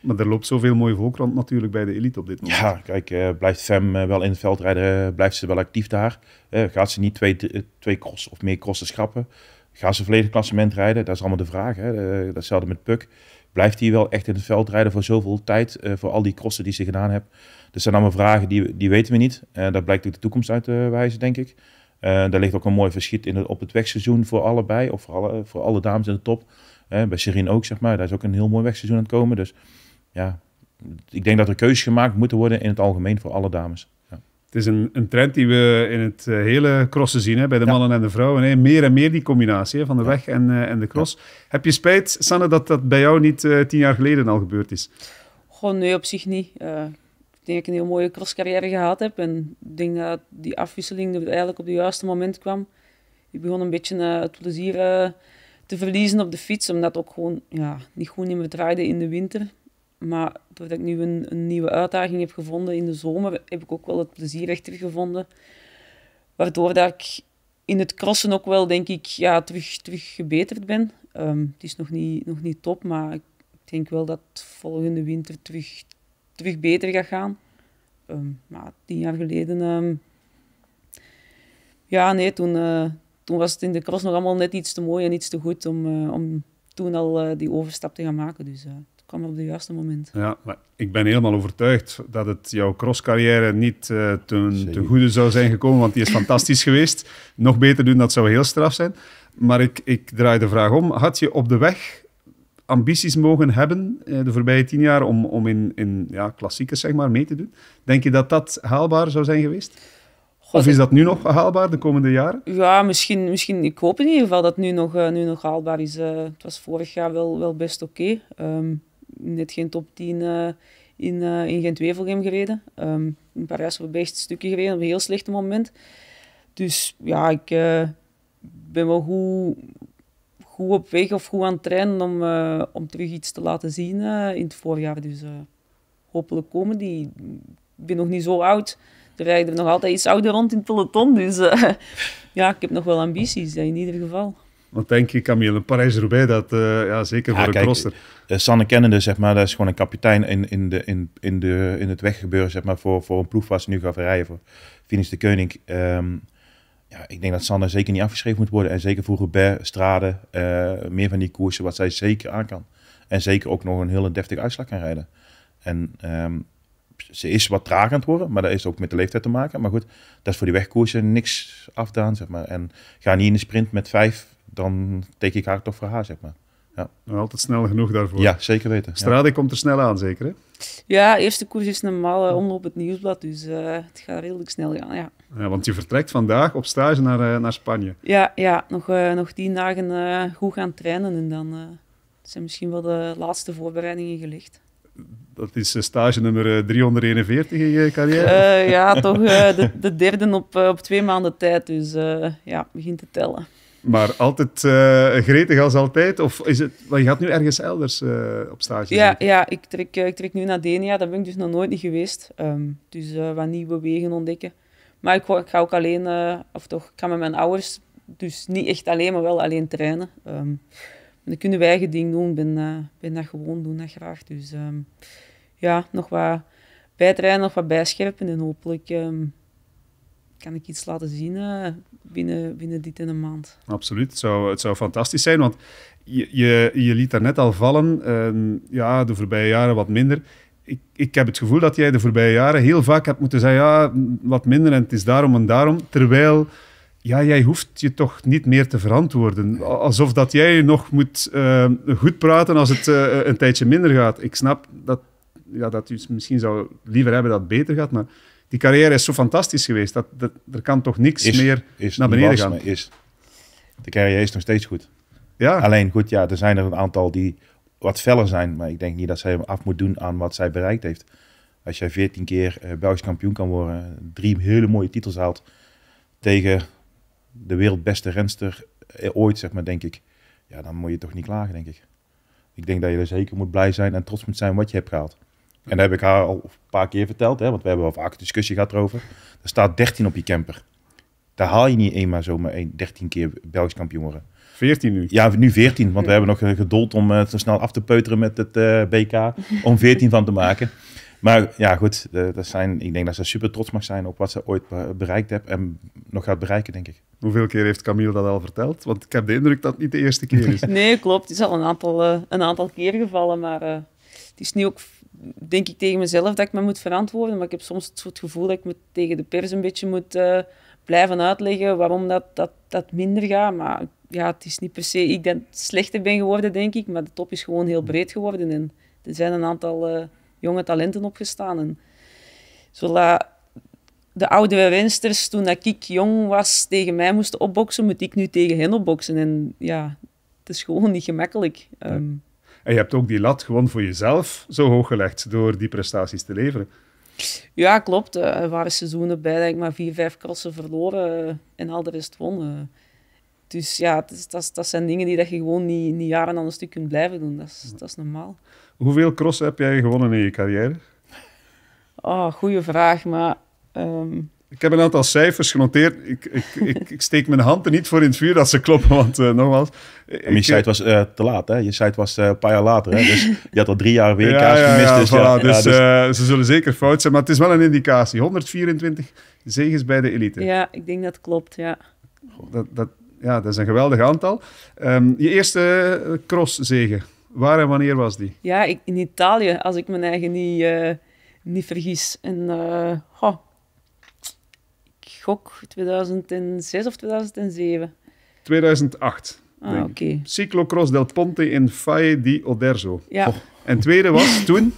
Maar er loopt zoveel mooie volk rond natuurlijk bij de elite op dit moment. Ja, kijk, eh, blijft Fem wel in het veld rijden, blijft ze wel actief daar. gaat ze niet twee, twee cross of meer crossen schrappen? Gaan ze volledig klassement rijden? Dat is allemaal de vraag. Hè? datzelfde met Puk blijft hij wel echt in het veld rijden voor zoveel tijd, eh, voor al die crossen die ze gedaan hebben? Dus dat zijn allemaal vragen die, die weten we niet. Uh, eh, daar blijkt ook de toekomst uit te wijzen, denk ik. Eh, daar ligt ook een mooi verschiet in op het wegseizoen voor allebei, of voor alle, voor alle dames in de top. bij Shirin ook, zeg maar. Daar is ook een heel mooi wegseizoen aan het komen. Dus ja, ik denk dat er keuzes gemaakt moeten worden in het algemeen voor alle dames het is een, een, trend die we in het eh, hele crossen zien, hè, bij de mannen en de vrouwen. Hè. Meer en meer die combinatie van de weg en, eh, en de cross. Heb je spijt, Sanne, dat dat bij jou niet eh, tien jaar geleden al gebeurd is? Gewoon nee, op zich niet. ik denk dat ik een heel mooie crosscarrière gehad heb. En ik denk dat die afwisseling eigenlijk op het juiste moment kwam. Ik begon een beetje het plezier te verliezen op de fiets, omdat ook gewoon ja, niet goed in me draaide in de winter. Maar doordat ik nu een, een, nieuwe uitdaging heb gevonden in de zomer, heb ik ook wel het plezier echter gevonden. Waardoor dat ik in het crossen ook wel, denk ik, ja, terug, terug gebeterd ben. Ehm, het is nog niet, nog niet top, maar ik denk wel dat volgende winter terug, terug beter gaat gaan. Ehm, maar tien jaar geleden... Ehm, ja, nee, toen, eh, toen was het in de cross nog allemaal net iets te mooi en iets te goed om, eh, om toen al eh, die overstap te gaan maken. Dus, op het juiste moment. Ja, maar ik ben helemaal overtuigd dat het jouw crosscarrière niet uh, ten, goede zou zijn gekomen, want die is (laughs) fantastisch geweest. Nog beter doen, dat zou heel straf zijn. Maar ik, ik draai de vraag om. Had je op de weg ambities mogen hebben eh, de voorbije tien jaar om, om in, in ja, klassiekers zeg maar, mee te doen? Denk je dat dat haalbaar zou zijn geweest? Of is dat nu nog haalbaar de komende jaren? Ja, misschien. misschien ik hoop in ieder geval dat het nu nog, eh, nu nog haalbaar is. het was vorig jaar wel, wel best oké. Okay. Ehm, net geen top 10 eh, in, uh, in Gent-Wevelgem gereden. Um, ehm, in Parijs hebben we echt stukje gereden op een heel slecht moment. Dus ja, ik eh, ben wel goed, goed op weg of goed aan het trainen om, om terug iets te laten zien in het voorjaar. Dus hopelijk komen die. Ik ben nog niet zo oud. Er rijden er nog altijd iets ouder rond in het peloton. Dus (laughs) ja, ik heb nog wel ambities in ieder geval. Wat denk je, Camille? parijs erbij, dat eh, ja, zeker voor de crosser. Uh, Sanne kennende, zeg maar, dat is gewoon een kapitein in, in, de, in, in, de, in het weggebeuren zeg maar, voor, voor een ploeg waar ze nu gaan rijden. Voor Finis de Koning. Ehm, ja, ik denk dat Sanne zeker niet afgeschreven moet worden. En zeker voor Robert, Strade, eh, meer van die koersen wat zij zeker aan kan. En zeker ook nog een hele deftig uitslag kan rijden. En ehm, ze is wat traag aan het worden, maar dat is ook met de leeftijd te maken. Maar goed, dat is voor die wegkoersen niks afdaan, zeg maar. En ga niet in de sprint met vijf dan teken ik haar toch voor haar, zeg maar. Ja. Altijd snel genoeg daarvoor. Ja, zeker weten. Strade komt er snel aan, zeker hè? Ja, eerste koers is normaal uh, op het nieuwsblad, dus eh, het gaat redelijk snel gaan, ja. ja. Want je vertrekt vandaag op stage naar, eh, naar Spanje. Ja, ja nog, eh, nog tien dagen goed gaan trainen en dan zijn misschien wel de laatste voorbereidingen gelegd. Dat is stage nummer 341 in je carrière? ja, (laughs) toch de, de, derde op, op twee maanden tijd, dus ja, begint te tellen. Maar altijd uh, gretig als altijd? Of is het, je gaat nu ergens elders eh, op stage? Ja, ja ik, trek, eh, ik trek nu naar Denia. Daar ben ik dus nog nooit niet geweest. Ehm, dus wat nieuwe wegen ontdekken. Maar ik, ik ga ook alleen, of toch, ik ga met mijn ouders. Dus niet echt alleen, maar wel alleen trainen. Ehm, dan kunnen wij eigen ding doen. Ik ben, ben dat gewoon, doen dat graag. Dus ehm, ja, nog wat bijtrainen, nog wat bijscherpen. En hopelijk kan ik iets laten zien eh, binnen, binnen dit in een maand. Absoluut, het zou, het zou fantastisch zijn, want je, je, je liet daar net al vallen, ehm, ja, de voorbije jaren wat minder. Ik, ik heb het gevoel dat jij de voorbije jaren heel vaak hebt moeten zeggen, ja, wat minder en het is daarom en daarom, terwijl ja, jij hoeft je toch niet meer te verantwoorden. Alsof dat jij nog moet ehm, goed praten als het eh, een tijdje minder gaat. Ik snap dat, ja, dat u misschien zou liever hebben dat het beter gaat, maar die carrière is zo fantastisch geweest. Dat, er kan toch niks meer naar beneden gaan. Is, de carrière is nog steeds goed. Ja. Alleen goed, ja, er zijn er een aantal die wat feller zijn. Maar ik denk niet dat zij hem af moet doen aan wat zij bereikt heeft. Als jij 14 keer uh, Belgisch kampioen kan worden, drie hele mooie titels haalt tegen de wereldbeste renster eh, ooit, zeg maar, denk ik. Ja, dan moet je toch niet klagen, denk ik. Ik denk dat je er zeker moet blij zijn en trots moet zijn wat je hebt gehaald. En dat heb ik haar al een paar keer verteld, hè, want we hebben al vaak een discussie gehad erover. Er staat 13 op je camper. Daar haal je niet eenmaal zomaar een, 13 keer Belgisch kampioenen. 14 nu? Ja, nu 14, want we hebben nog eh, geduld om uh, zo snel af te peuteren met het eh, BK. Om 14 van te maken. Maar ja, goed, dat zijn, ik denk dat ze super trots mag zijn op wat ze ooit bereikt heeft en nog gaat bereiken, denk ik. Hoeveel keer heeft Camille dat al verteld? Want ik heb de indruk dat het niet de eerste keer is. (laughs) nee, klopt. Het is al een aantal, een aantal keer gevallen, maar het is nu ook denk ik tegen mezelf dat ik me moet verantwoorden, maar ik heb soms het soort gevoel dat ik me tegen de pers een beetje moet eh, blijven uitleggen waarom dat, dat, dat minder gaat. Maar ja, het is niet per se ik dat slechter ben geworden, denk ik, maar de top is gewoon heel breed geworden en er zijn een aantal eh, jonge talenten opgestaan. En de oude winsters toen dat ik jong was, tegen mij moesten opboksen, moet ik nu tegen hen opboksen. En ja, het is gewoon niet gemakkelijk. Ehm, en je hebt ook die lat gewoon voor jezelf zo hoog gelegd door die prestaties te leveren. Ja, klopt. Eh, er waren seizoenen bij dat ik maar vier, vijf crossen verloren eh, en al de rest wonnen. Eh. Dus ja, dat, dat, zijn dingen die dat je gewoon niet, niet jaren aan een stuk kunt blijven doen. Dat is, dat is normaal. Hoeveel crossen heb jij gewonnen in je carrière? Oh, ah, goede vraag. Maar ehm, ik heb een aantal cijfers genoteerd. Ik, ik, ik, steek mijn hand er niet voor in het vuur dat ze kloppen, want uh, nogmaals... je site eh, was eh, te laat, hè? Je site was een paar jaar later, hè? Dus (laughs) je had al drie jaar WK's gemist. dus, dus, dus- ze zullen zeker fout zijn, maar het is wel een indicatie. 124 zegens bij de elite. Ja, ik denk dat klopt, ja. Dat, dat, ja, dat is een geweldig aantal. Ehm, je eerste cross-zegen, waar en wanneer was die? Ja, in Italië, als ik mijn eigen niet, niet vergis. En gok 2006 of 2007? 2008. Ah, oké. Cyclocross del Ponte in Faye di Oderzo. Ja. Oh. En tweede was (laughs) toen?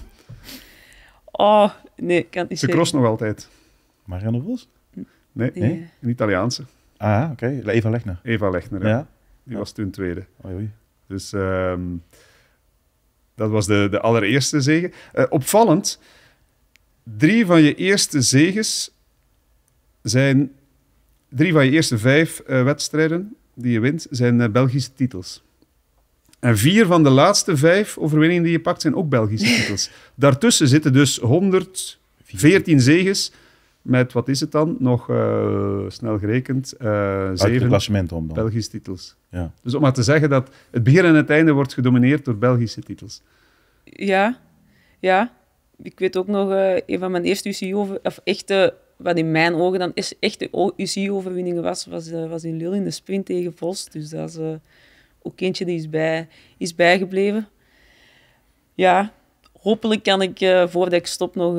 oh, nee, ik kan het niet Ze cross nog altijd. Marianne Vos? Nee, nee. een Italiaanse. Ah, oké. Eva Lechner. Eva Lechner, ja. Die was toen tweede. Oei. Dus ehm, dat was de, de allereerste zege. Eh, opvallend, drie van je eerste zeges zijn drie van je eerste vijf eh, wedstrijden die je wint, zijn eh, Belgische titels. En vier van de laatste vijf overwinningen die je pakt, zijn ook Belgische (laughs) titels. Daartussen zitten dus 114 zegens. Met wat is het dan? Nog eh, snel gerekend. zeven Belgische titels. Ja. Dus om maar te zeggen dat het begin en het einde wordt gedomineerd door Belgische titels. Ja, ja. Ik weet ook nog, een van mijn eerste UCO, of echte wat in mijn ogen dan is echt de UCI-overwinning was, was, eh, was in Lille in de sprint tegen Vos. Dus dat is eh, ook eentje die is, bij, is bijgebleven. Ja, hopelijk kan ik uh, voordat ik stop nog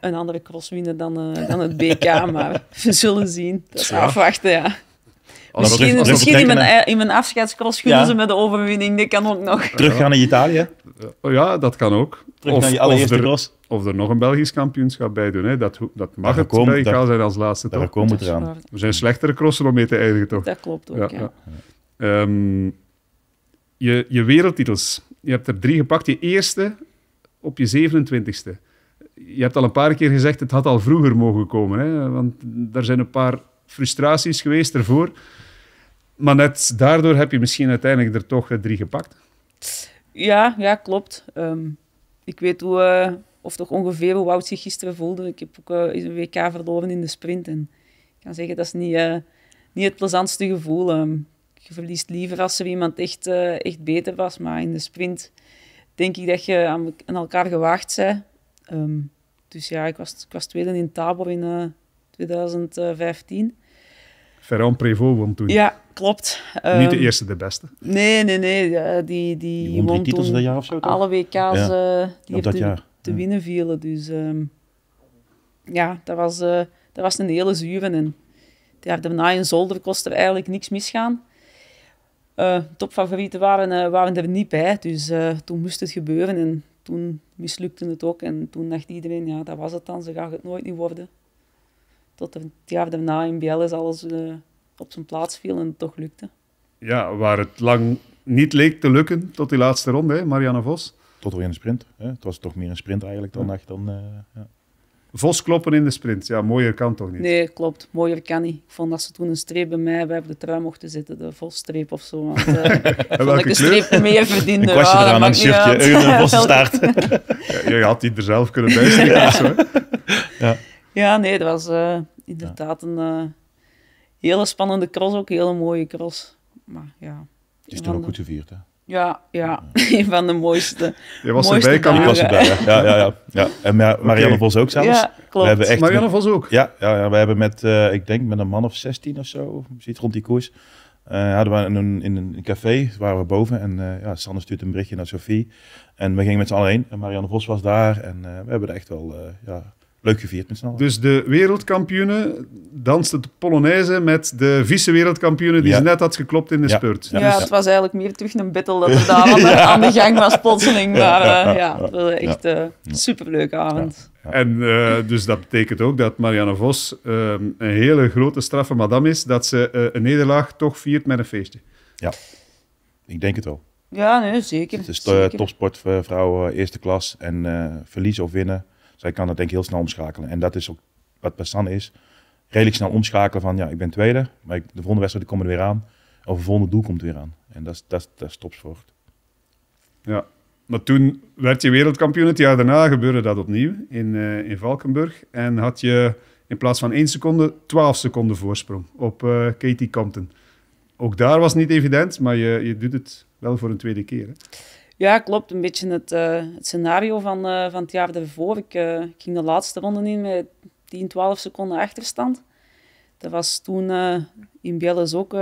een andere cross winnen dan, dan het BK. (laughs) maar we zullen zien. afwachten, ja. Als misschien in, mijn, in afscheidscross gunnen ze met de overwinning, dat kan ook nog. Teruggaan naar Italië? Eh, ja, dat kan ook. of, of er, nog een Belgisch kampioenschap bij doen. Hè. Dat, dat mag daar het komen, zijn als laatste. Daar komen we eraan. Er zijn slechtere crossen om mee te eindigen, toch? Dat klopt ook, ja. Ehm, je, je wereldtitels. Je hebt er drie gepakt. Je eerste op je 27ste. Je hebt al een paar keer gezegd, het had al vroeger mogen komen. Hè? Want daar zijn een paar frustraties geweest ervoor. Maar net daardoor heb je misschien uiteindelijk er toch eh, drie gepakt. Ja, ja klopt. Ehm, ik weet hoe, eh, of toch ongeveer hoe Wout zich gisteren voelde. Ik heb ook eh, een WK verloren in de sprint. En ik kan zeggen, dat is niet, niet het plezantste gevoel. Um, je verliest liever als er iemand echt, echt beter was. Maar in de sprint denk ik dat je aan, elkaar gewaagd bent. Ehm, dus ja, ik was, ik was tweede in Tabor in 2015. Ferrand Prévost won toen. Ja, klopt. Niet de ehm, eerste, de beste. Nee, nee, nee. die, die, die won drie titels dat jaar of Alle WK's ja. Eh, die dat te, winnen vielen. Dus ehm, ja, dat was, eh, dat was een hele zuur En ja, daarna in Zolder kost er eigenlijk niks misgaan. Eh, topfavorieten waren, waren er niet bij. Dus toen moest het gebeuren en toen mislukte het ook. En toen dacht iedereen, ja, dat was het dan, ze gaat het nooit niet worden. Tot het jaar daarna in BL is alles op zijn plaats viel en het toch lukte. Ja, waar het lang niet leek te lukken tot die laatste ronde, hè, Marianne Vos. Tot weer een sprint. Hè? Het was toch meer een sprint eigenlijk dan je Dan, eh, ja. Vos kloppen in de sprint. Ja, mooier kan toch niet? Nee, klopt. Mooier kan niet. Ik vond dat ze toen een streep bij mij hebben de trui mochten zitten. De Vos-streep of zo. Want, uh, (laughs) vond ik een streep meer verdiende. Een kwastje ah, eraan, een shiftje, (laughs) een Vos staart (laughs) je had die er zelf kunnen bijsteken. ja. ja. ja. nee, dat was eh, inderdaad een hele spannende cross ook, hele mooie cross. Maar ja. Het is toch ook goed gevierd, hè? Ja, ja, (laughs) een van de mooiste. Je was een erbij, ja. ja, ja, ja. En Marianne Vos ook zelfs. Ja, klopt. We echt Marianne Vos ook? Ja, ja, ja, we hebben met, eh, ik denk met een man of 16 of zo, zit rond die koers, eh, hadden we in een, in een café, waren we boven en uh, ja, Sander stuurt een berichtje naar Sophie. En we gingen met z'n allen heen en Marianne Vos was daar en we hebben er echt wel ja, leuk gevierd met z'n allen. Dus de wereldkampioene danste de Polonaise met de vice-wereldkampioene die ze net had geklopt in de spurt. Ja, het was eigenlijk meer terug een battle dat er (laughs) daar aan, de, gang was plotseling. Maar eh, ja, het was echt uh, superleuke avond. En eh, dus dat betekent ook dat Marianne Vos ehm, een hele grote straffe madame is, dat ze een nederlaag toch viert met een feestje. Ja, ik denk het wel. Ja, nee, zeker. Het is zeker. topsport eerste klas en verliezen of winnen zij kan dat denk ik heel snel omschakelen. En dat is ook wat Passan is. Redelijk snel omschakelen van ja, ik ben tweede, maar ik, de volgende wedstrijd komt er weer aan. Of de volgende doel komt weer aan. En dat is, dat, dat is topsport. Ja, maar toen werd je wereldkampioen. Het jaar daarna gebeurde dat opnieuw in, eh, in Valkenburg. En had je in plaats van 1 seconde 12 seconden voorsprong op eh, Katie Compton. Ook daar was het niet evident, maar je, je doet het wel voor een tweede keer. Hè? Ja, klopt. Een beetje het, eh, het scenario van, eh, van het jaar daarvoor. Eh, ik ging de laatste ronde in met 10, 12 seconden achterstand. Dat was toen in Belles dus ook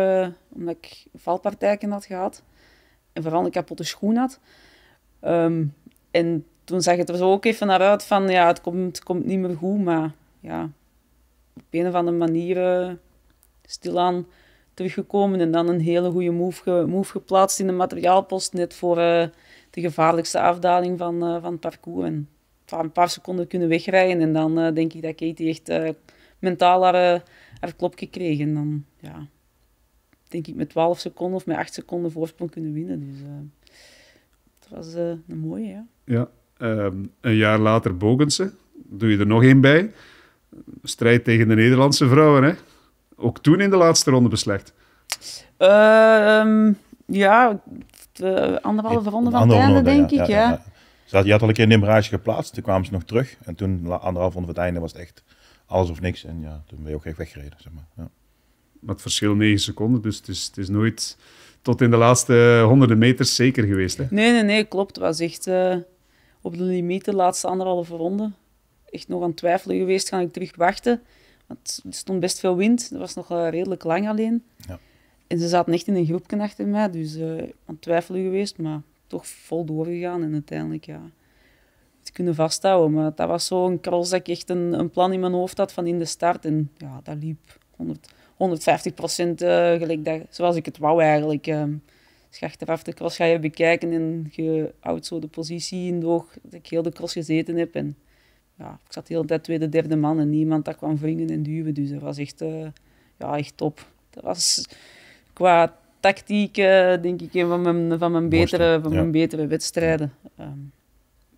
omdat ik valpartijen had gehad. En vooral een kapotte schoen had. Ehm, en toen zag het er zo ook even naar uit van ja, het komt, komt niet meer goed. Maar ja, op een of andere manier stilaan teruggekomen en dan een hele goede move, move geplaatst in de materiaalpost, net voor de gevaarlijkste afdaling van, eh, van het parcours. En een paar seconden kunnen wegrijden. En dan eh, denk ik dat Katie echt eh, mentaal haar, haar klopje kreeg. En dan, ja, denk ik met 12 seconden of met 8 seconden voorsprong kunnen winnen. Dus dat was een mooie, ja. Ja, ehm, een jaar later Bogense. Doe je er nog één bij. Strijd tegen de Nederlandse vrouwen, hè? Ook toen in de laatste ronde beslecht. Ehm, ja, uh, anderhalve ronde van het einde, denk ik. Ja, ja. je had al een keer een numerage geplaatst, toen kwamen ze nog terug. En toen, anderhalve ronde van het einde, was het echt alles of niks. En ja, toen ben je ook echt weggereden, zeg maar. Ja. Maar het verschil 9 seconden, dus het is, het is nooit tot in de laatste honderden meters zeker geweest. Hè? Nee, nee, nee, klopt. Het was echt eh, op de limiet de laatste anderhalve ronde. Echt nog aan het twijfelen geweest, ga ik terug wachten. Want er stond best veel wind, er was nog eh, redelijk lang alleen. Ja. En ze zaten echt in een groepje achter mij, dus uh, aan het twijfelen geweest, maar toch vol doorgegaan en uiteindelijk ja, het kunnen vasthouden. Maar dat was zo'n cross dat ik echt een, een, plan in mijn hoofd had van in de start. En ja, dat liep 100, 150 procent eh, gelijk zoals ik het wou eigenlijk. Uh, dus achteraf de cross ga je bekijken en je houdt zo de positie in de oog dat ik heel de cross gezeten heb. En ja, ik zat heel de tijd tweede, derde man en niemand dat kwam wringen en duwen. Dus dat was echt, eh, ja, echt top. Dat was qua tactiek denk ik een van mijn, van mijn, betere, van mijn betere wedstrijden.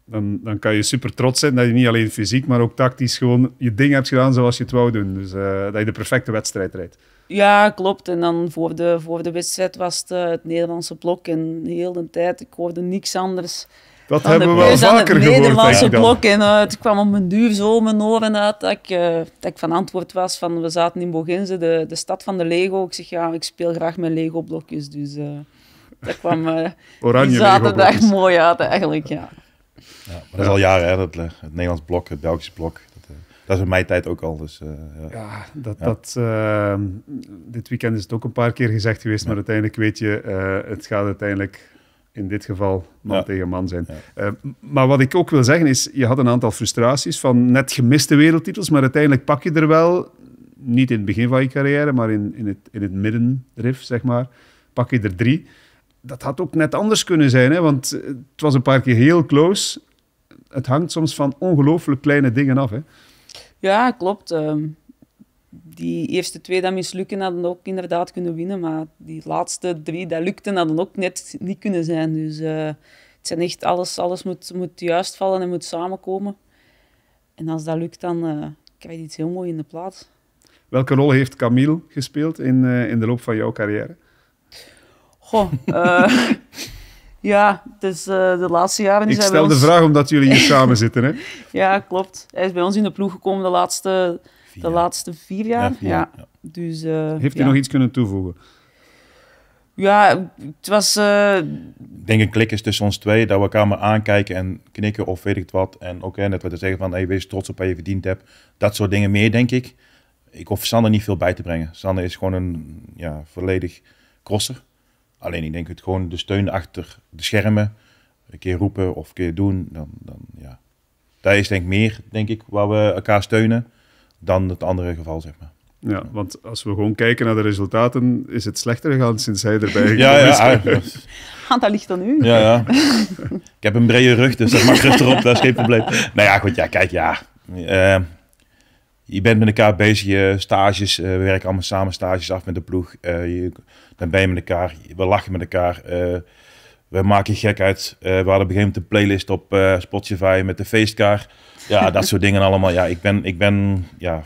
dan, dan, kan je super trots zijn dat je niet alleen fysiek, maar ook tactisch gewoon je ding hebt gedaan zoals je het wou doen. Dus eh, dat je de perfecte wedstrijd rijdt. Ja, klopt. En dan voor de, voor de wedstrijd was het, eh, het Nederlandse blok. En heel de tijd, ik hoorde niks anders dat hebben we wel vaker gehoord, het Nederlandse blok. En eh, het kwam op mijn duur zo mijn oren uit dat ik, eh, dat ik van antwoord was van... We zaten in Boginze, de, de stad van de Lego. Ik zeg, ja, ik speel graag met Lego-blokjes. Dus uh, dat kwam (laughs) Oranje zaterdag mooi uit eigenlijk, ja. ja maar dat is al jaren, hè, dat, het Nederlands blok, het Belgische blok. Dat, dat is in mijn tijd ook al. Dus, ja, dat, dat, ehm, dit weekend is het ook een paar keer gezegd geweest, maar uiteindelijk weet je, het gaat uiteindelijk in dit geval man tegen man zijn. Eh, maar wat ik ook wil zeggen is, je had een aantal frustraties van net gemiste wereldtitels, maar uiteindelijk pak je er wel, niet in het begin van je carrière, maar in, in, het, in het middenrif, zeg maar, pak je er drie. Dat had ook net anders kunnen zijn, hè? want eh, het was een paar keer heel close. Het hangt soms van ongelooflijk kleine dingen af. Hè? Ja, klopt. Ehm die eerste twee dat mislukken hadden ook inderdaad kunnen winnen. Maar die laatste drie dat lukten hadden ook net niet kunnen zijn. Dus eh, het zijn echt alles, alles moet, moet juist vallen en moet samenkomen. En als dat lukt, dan eh, krijg je iets heel moois in de plaats. Welke rol heeft Camille gespeeld in, eh, in de loop van jouw carrière? Goh, (laughs) ja, dus de laatste jaren... Ik stel de vraag omdat jullie hier samen (laughs) zitten, hè? ja, klopt. Hij is bij ons in de ploeg gekomen de laatste de laatste vier jaar. Ja, Dus, eh, Heeft u nog iets kunnen toevoegen? Ja, het was. Uh... Ik denk een klik is tussen ons twee dat we elkaar maar aankijken en knikken of weet ik wat. En ook net dat we te zeggen van hey, wees trots op wat je verdiend hebt. Dat soort dingen meer, denk ik. Ik hoef Sander niet veel bij te brengen. Sander is gewoon een ja, volledig crosser. Alleen ik denk het gewoon de steun achter de schermen. Een keer roepen of een keer doen. Dan, dan, ja. Daar is denk meer, denk ik, waar we elkaar steunen dan het andere geval, zeg maar. Ja, want als we gewoon kijken naar de resultaten, is het slechter gegaan sinds hij erbij (laughs) ja, ja, is. Dus- (laughs) dat ligt dan u? Ja, ja. (laughs) ik heb een brede rug, dus dat mag rustig erop. dat is geen probleem. Nou ja, goed, ja, kijk, ja. Ehm, je bent met elkaar bezig, je stages, eh, we werken allemaal samen stages af met de ploeg. Eh, je, dan ben je met elkaar, we lachen met elkaar. Eh, we maken gek uit. we hadden op een gegeven moment een playlist op Spotify met de feestkaart. Ja, dat soort dingen allemaal. Ja, ik ben, ik ben ja,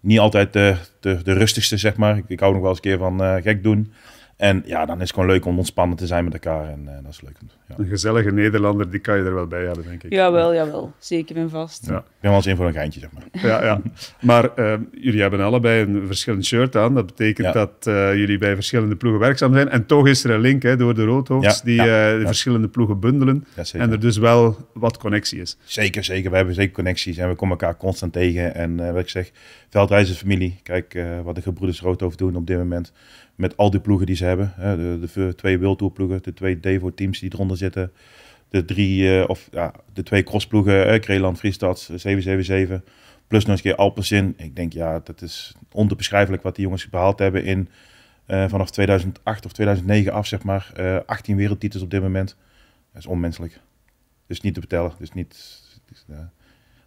niet altijd de, de, de rustigste, zeg maar. Ik, ik hou nog wel eens een keer van eh, gek doen. En ja, dan is het gewoon leuk om ontspannen te zijn met elkaar. En eh, dat is leuk. Ja. Een gezellige Nederlander, die kan je er wel bij hebben, denk ik. Jawel, jawel. Zeker en vast. Ja. Ik ben wel eens in voor een geintje, zeg maar. Ja, ja. Maar eh, jullie hebben allebei een verschillend shirt aan. Dat betekent dat eh, jullie bij verschillende ploegen werkzaam zijn. En toch is er een link hè, door de Roodhoofds die de verschillende ploegen bundelen. en er dus wel wat connectie is. Zeker, zeker. We hebben zeker connecties en we komen elkaar constant tegen. En wat ik zeg, veldreizen familie. Kijk wat de gebroeders Roodhoofd doen op dit moment met al die ploegen die ze hebben. de, de twee World de twee Devo teams die eronder zitten. De, drie, eh, of, ja, de twee crossploegen, uh, Kreeland, 7 777. Plus nog eens keer Alpenzin. Ik denk, ja, dat is onbeschrijfelijk wat die jongens behaald hebben in eh, vanaf 2008 of 2009 af, zeg maar. 18 eh, wereldtitels op dit moment. Dat is onmenselijk. Dus niet te vertellen. Dus niet,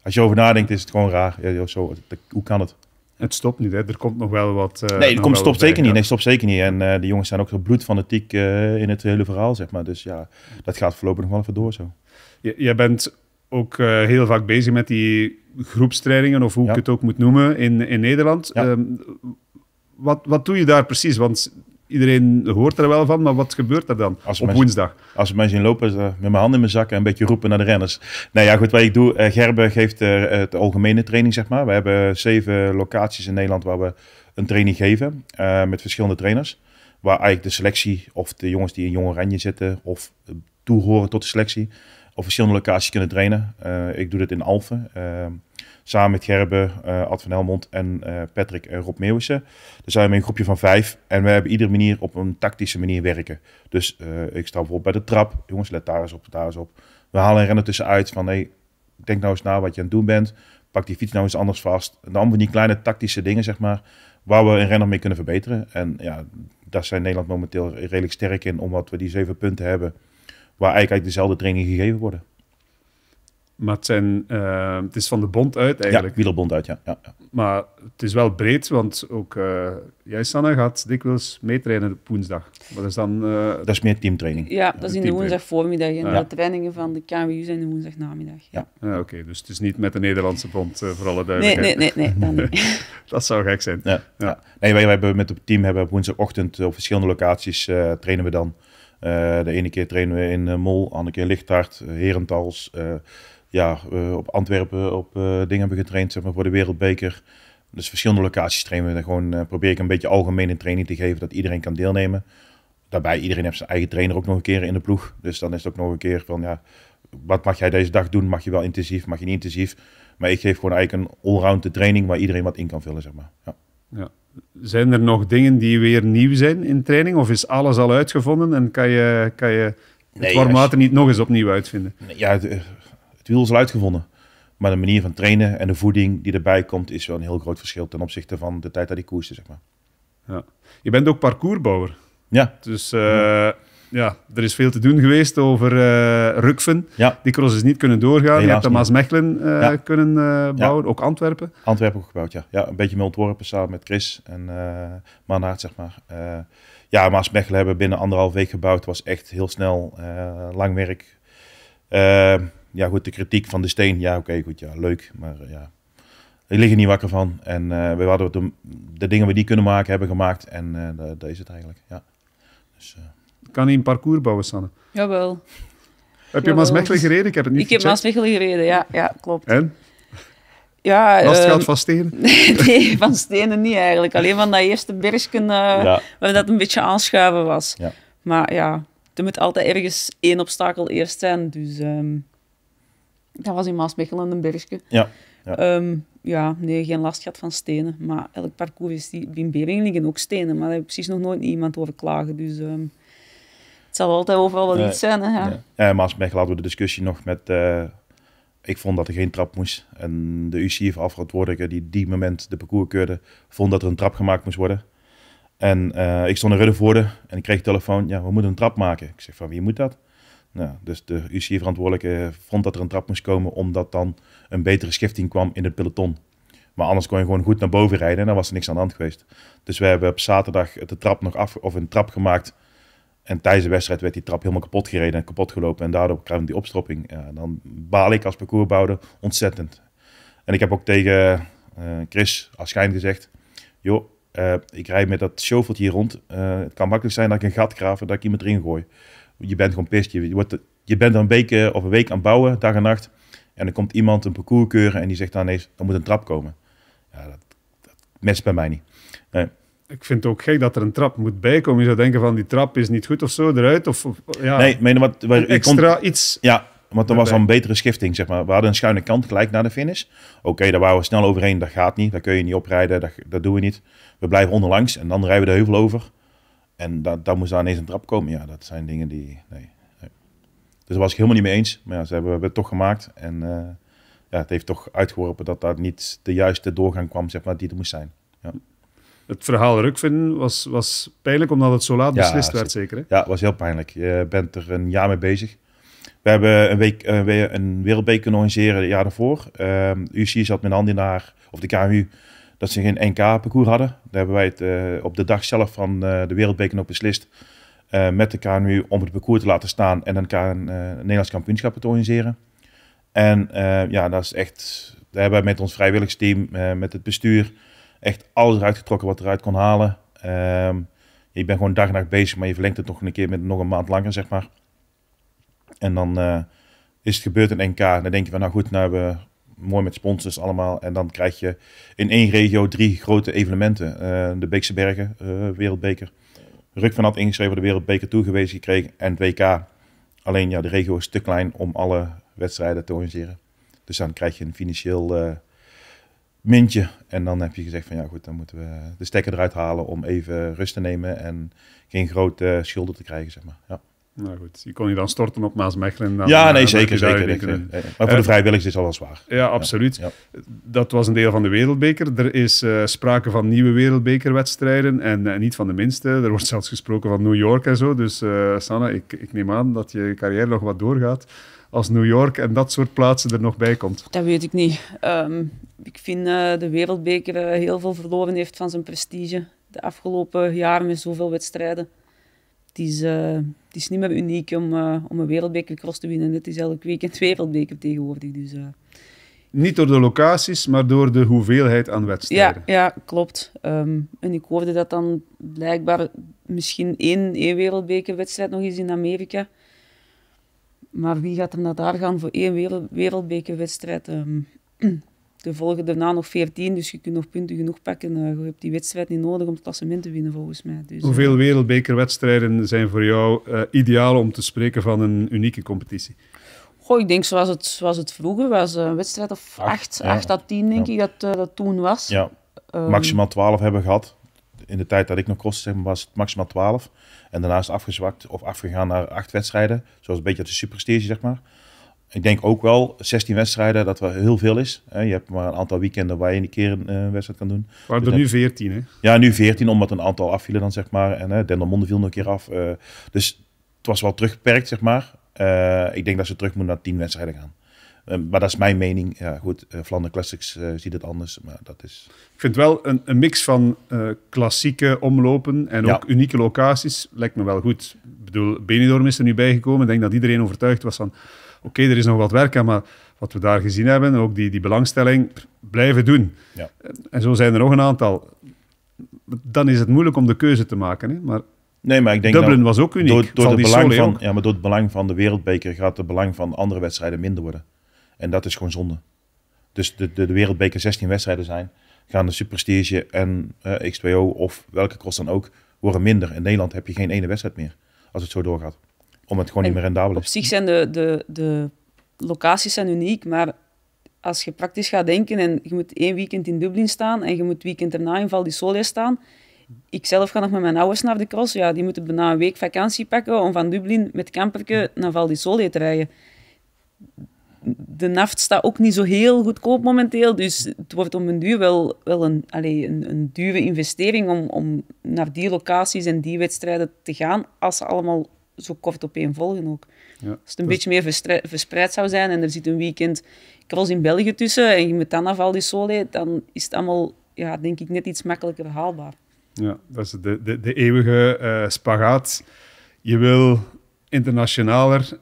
als je over nadenkt, is het gewoon raar. Ja, zo, hoe kan het? het stopt niet. Hè? Er komt nog wel wat. Uh, nee, het komt, stopt zeker niet. Nee, stopt zeker niet. En uh, eh, de jongens zijn ook zo bloedfanatiek uh, in het hele verhaal, zeg maar. Dus ja, dat gaat voorlopig nog wel even door zo. J jij bent ook heel vaak bezig met die groepstrainingen, of hoe ja. ik het ook moet noemen, in, in Nederland. Ehm, wat, wat doe je daar precies? Want iedereen hoort er wel van, maar wat gebeurt er dan op woensdag? Als mensen lopen lopen, eh, met mijn handen in mijn zakken en een beetje roepen naar de renners. Nou ja, goed, wat ik doe, eh, Gerbe geeft de eh, algemene training, zeg maar. We hebben zeven locaties in Nederland waar we een training geven met verschillende trainers. Waar eigenlijk de selectie of de jongens die in Jong Oranje zitten of toehoren tot de selectie, op verschillende locaties kunnen trainen. ik doe dit in Alphen. Samen met Gerben, eh, Ad van Helmond en eh, Patrick en Rob Meuwissen. Dus zijn we een groepje van vijf. En we hebben iedere manier op een tactische manier werken. Dus eh, ik sta bijvoorbeeld bij de trap. Jongens, let daar eens op, daar eens op. We halen een renner tussenuit van... Hey, denk nou eens na wat je aan het doen bent. Pak die fiets nou eens anders vast. En dan van die kleine tactische dingen, zeg maar... waar we een renner mee kunnen verbeteren. En ja, daar zijn Nederland momenteel redelijk sterk in... omdat we die zeven punten hebben... waar eigenlijk dezelfde training gegeven worden. Maar het, zijn, eh, het is van de bond uit eigenlijk. Ja, wielerbond uit, ja. ja, Maar het is wel breed, want ook eh, jij, Sanne, gaat dikwijls meetrainen op woensdag. Dat is dan... Eh, dat is meer teamtraining. Ja, dat is in de woensdag voormiddag. En ah. de trainingen van de KWU zijn de woensdag namiddag. Ja, ah, oké. dus het is niet met de Nederlandse bond, voor alle duidelijkheid. Nee, nee, nee. nee niet. (laughs) dat zou gek zijn. Ja. Nee, wij, wij, hebben met het team hebben op woensdagochtend op verschillende locaties trainen we dan. de ene keer trainen we in Mol, de andere keer Lichtaard, Herentals ja, eh, op Antwerpen op eh, dingen hebben getraind zeg maar, voor de Wereldbeker. Dus verschillende locaties trainen. En gewoon eh, probeer ik een beetje algemene training te geven dat iedereen kan deelnemen. Daarbij, iedereen heeft zijn eigen trainer ook nog een keer in de ploeg. Dus dan is het ook nog een keer van, ja, wat mag jij deze dag doen? Mag je wel intensief, mag je niet intensief? Maar ik geef gewoon eigenlijk een allround training waar iedereen wat in kan vullen, zeg maar. Ja. ja. Zijn er nog dingen die weer nieuw zijn in training? Of is alles al uitgevonden en kan je, kan je het warmwater niet nog eens opnieuw uitvinden? Ja, het wiel is al uitgevonden. Maar de manier van trainen en de voeding die erbij komt, is wel een heel groot verschil ten opzichte van de tijd dat ik koerste, zeg maar. Ja. Je bent ook parcoursbouwer. Ja. Dus eh, ja. er is veel te doen geweest over uh, Rukven. Ja. Die cross is niet kunnen doorgaan. Helaas je hebt de Maasmechelen uh, kunnen bouwen, ook Antwerpen. Antwerpen ook gebouwd, ja. ja een beetje met ontworpen samen met Chris en Manaert, zeg maar. ja, Maasmechelen hebben binnen anderhalf week gebouwd. Het was echt heel snel, lang werk ja, goed, de kritiek van de steen. Ja, oké, goed, ja, leuk. Maar eh, ja, ik lig er niet wakker van. En eh, we hadden de, de dingen we die kunnen maken, hebben gemaakt. En uh, eh, dat, is het eigenlijk, ja. Dus, Kan hij een parcours bouwen, Sanne? Jawel. Heb je Maasmechelen gereden? Ik heb het niet Ik Maasmechelen gereden, ja. Ja, klopt. En? Ja, Last ehm, van stenen? (laughs) nee, van stenen niet eigenlijk. Alleen van dat eerste bergje waar dat een beetje aanschuiven was. Ja. Maar ja, er moet altijd ergens één obstakel eerst zijn. Dus... Ehm, dat was in Maasmechelen een bergje. Ja. Ja. Ehm, ja, nee, geen last gehad van stenen. Maar elk parcours is die, in Beringen liggen ook stenen. Maar daar heb precies nog nooit iemand over klagen. Dus ehm, het zal altijd overal wel iets zijn. Hè, ja. Ja, Maasmechelen hadden we de discussie nog met... Eh, ik vond dat er geen trap moest. En de UCI-afverantwoordelijke die die moment de parcours keurde, vond dat er een trap gemaakt moest worden. En uh, ik stond voor de. en ik kreeg telefoon. Ja, we moeten een trap maken. Ik zeg van, wie moet dat? dus de UCI-verantwoordelijke vond dat er een trap moest komen omdat dan een betere schifting kwam in het peloton. Maar anders kon je gewoon goed naar boven rijden en dan was er niks aan de hand geweest. Dus we hebben op zaterdag de trap nog af, of een trap gemaakt. En tijdens de wedstrijd werd die trap helemaal kapot gereden en kapot gelopen. En daardoor krijgen we die opstropping. dan baal ik als parcoursbouwer ontzettend. En ik heb ook tegen eh, Chris Aschijn gezegd: joh, eh, ik rijd met dat shoveltje hier rond. Eh, het kan makkelijk zijn dat ik een gat graaf en dat ik iemand erin gooi je bent gewoon pist. Je, wordt, je bent er een week eh, of een week aan het bouwen, dag en nacht. En dan komt iemand een parcours keuren en die zegt dan ineens, er moet een trap komen. Ja, dat, dat bij mij niet. Ik vind het ook gek dat er een trap moet bijkomen. Je zou denken van, die trap is niet goed of zo, eruit. Of, ja, nee, meen wat, extra iets. Ja, want er was al een betere schifting, zeg maar. We hadden een schuine kant gelijk naar de finish. Oké, daar waren we snel overheen. Dat gaat niet. Daar kun je niet oprijden. Dat, dat doen we niet. We blijven onderlangs en dan rijden we de heuvel over. En dan, dat moest daar ineens een trap komen. Ja, dat zijn dingen die... Nee, Dus daar was ik helemaal niet mee eens. Maar ja, ze hebben, het toch gemaakt. En eh, ja, het heeft toch uitgeworpen dat dat niet de juiste doorgang kwam zeg maar, die er moest zijn. Ja. Het verhaal terugvinden was, was pijnlijk omdat het zo laat beslist werd, zeker? Hè? Ja, het was heel pijnlijk. Je bent er een jaar mee bezig. We hebben een, week, eh, een, een wereldbeek kunnen organiseren het jaar daarvoor. Ehm, U ziet UC zat met handen in of de KMU dat ze geen NK-parcours e hadden. Daar hebben wij het eh, op de dag zelf van eh, de Wereldbeker op beslist. Eh, met de KNU om het parcours e te laten staan en een Nederlands kampioenschap te organiseren. En ja, dat is echt, daar hebben wij met ons vrijwilligsteam, met het bestuur, echt alles eruit getrokken wat eruit kon halen. Ehm, je bent gewoon dag en nacht bezig, maar je verlengt het nog een keer met nog een maand langer, zeg maar. En dan is het gebeurd in NK. Dan denk je van, nou goed, nou hebben we mooi met sponsors allemaal. En dan krijg je in één regio drie grote evenementen. Eh, de Beekse Bergen, eh, Wereldbeker. Ruk van had ingeschreven, de Wereldbeker toegewezen gekregen. En het WK. Alleen ja, de regio is te klein om alle wedstrijden te organiseren. Dus dan krijg je een financieel eh, mintje. En dan heb je gezegd van ja goed, dan moeten we de stekker eruit halen om even rust te nemen. En geen grote schulden te krijgen, zeg maar. Ja. Nou goed, je kon je dan storten op Maasmechelen. Dan, ja, eh, nee, zeker, zeker. maar voor de vrijwilligers is al wel zwaar. Ja, absoluut. Dat was een deel van de wereldbeker. Er is eh, sprake van nieuwe wereldbekerwedstrijden en eh, niet van de minste. Er wordt zelfs gesproken van New York en zo. Dus Sanne, ik, ik neem aan dat je carrière nog wat doorgaat als New York en dat soort plaatsen er nog bij komt? Dat weet ik niet. Ehm, ik vind de wereldbeker heel veel verloren heeft van zijn prestige. De afgelopen jaren met zoveel wedstrijden. Het is, eh, is niet meer uniek om, eh, om een wereldbekercross te winnen. Het is elke week weekend (laughs) wereldbeker tegenwoordig. Dus, eh. Niet door de locaties, maar door de hoeveelheid aan wedstrijden. Ja, ja klopt. Ehm, en ik hoorde dat dan blijkbaar misschien één, één wereldbekerwedstrijd nog is in Amerika. Maar wie gaat er naar daar gaan voor één wereld, wereldbekerwedstrijd? Um, (clears throat) de volgende daarna nog 14, dus je kunt nog punten genoeg pakken. Eh, je hebt die wedstrijd niet nodig om het klassement te winnen, volgens mij. Dus, eh, Hoeveel wereldbekerwedstrijden zijn voor jou uh, ideaal om te spreken van een unieke competitie? Goh, ik denk zoals het, zoals het vroeger was, een wedstrijd of 8, 8 à 10 denk ik dat dat toen was. Ja. Ehm, maximaal 12 hebben gehad. In de tijd dat ik nog cross was het maximaal 12. En daarna is afgezwakt of afgegaan naar acht wedstrijden. Zoals een beetje de superstitie, zeg maar ik denk ook wel 16 wedstrijden dat wel heel veel is. Je hebt maar een aantal weekenden waar je een keer een eh, wedstrijd kan doen. Maar dus er nu 14, hè? Ja, nu 14, omdat een aantal afvielen dan, zeg maar. En Dendermonde viel nog een keer af. Eh. dus het was wel teruggeperkt, zeg maar. Eh, ik denk dat ze terug moeten naar 10 wedstrijden gaan. maar dat is mijn mening. Ja, goed, Vlaanderen Classics ziet het anders, maar dat is... Ik vind wel een, een mix van klassieke omlopen en ook unieke locaties lijkt me wel goed. Ik bedoel, Benidorm is er nu bijgekomen. Ik denk dat iedereen overtuigd was van... Oké, er is nog wat werk aan, maar wat we daar gezien hebben, ook die, die belangstelling, blijven doen. Ja. En zo zijn er nog een aantal. Dan is het moeilijk om de keuze te maken. Hè? Maar Nee, maar ik denk Dublin was ook uniek. Door, het belang van, ja, maar door het belang van de wereldbeker gaat het belang van andere wedstrijden minder worden. En dat is gewoon zonde. Dus de, de, de wereldbeker 16 wedstrijden zijn, gaan de Superstige en uh, eh, X2O of welke cross dan ook, worden minder. In Nederland heb je geen ene wedstrijd meer als het zo doorgaat het gewoon niet meer rendabel is. Op zich zijn de, de, de locaties zijn uniek, maar als je praktisch gaat denken en je moet één weekend in Dublin staan en je moet weekend erna in Val di Sole staan. Ik zelf ga nog met mijn ouders naar de cross. Ja, die moeten bijna een week vakantie pakken om van Dublin met camperke naar Val di Sole te rijden. De naft staat ook niet zo heel goedkoop momenteel, dus het wordt om een duur wel, wel een, allez, een, een dure investering om, om naar die locaties en die wedstrijden te gaan, als ze allemaal zo kort op één volgen ook. Ja, Als het een beetje meer verspreid zou zijn en er zit een weekend cross in België tussen en je met dan Val zo Sole, dan is het allemaal, ja, denk ik, net iets makkelijker haalbaar. Ja, dat is de, de, de eeuwige eh, spagaat. Je wil internationaler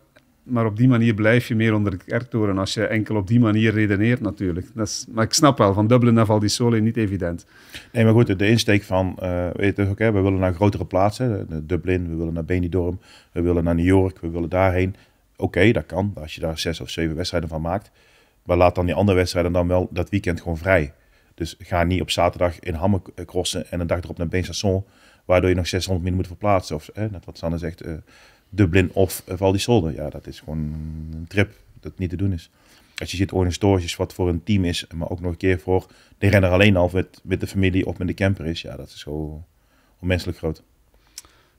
maar op die manier blijf je meer onder de kerktoren als je enkel op die manier redeneert natuurlijk. Dat is, maar ik snap wel, van Dublin naar Valdisole niet evident. Nee, maar goed, de insteek van, eh, weet je toch, we willen naar grotere plaatsen. Eh, Dublin, we willen naar Benidorm, we willen naar New York, we willen daarheen. Oké, dat kan, als je daar zes of zeven wedstrijden van maakt. Maar laat dan die andere wedstrijden dan wel dat weekend gewoon vrij. Dus ga niet op zaterdag in Hammen eh, crossen en een dag erop naar Beenstation, waardoor je nog 600 minuten moet verplaatsen. Of net wat Sanne zegt, Dublin of Valdisolde. Ja, dat is gewoon een trip dat niet te doen is. Als je ziet organisatorisch wat voor een team is, maar ook nog een keer voor de renner alleen al met, met de familie of met de camper is. Ja, dat is zo onmenselijk groot.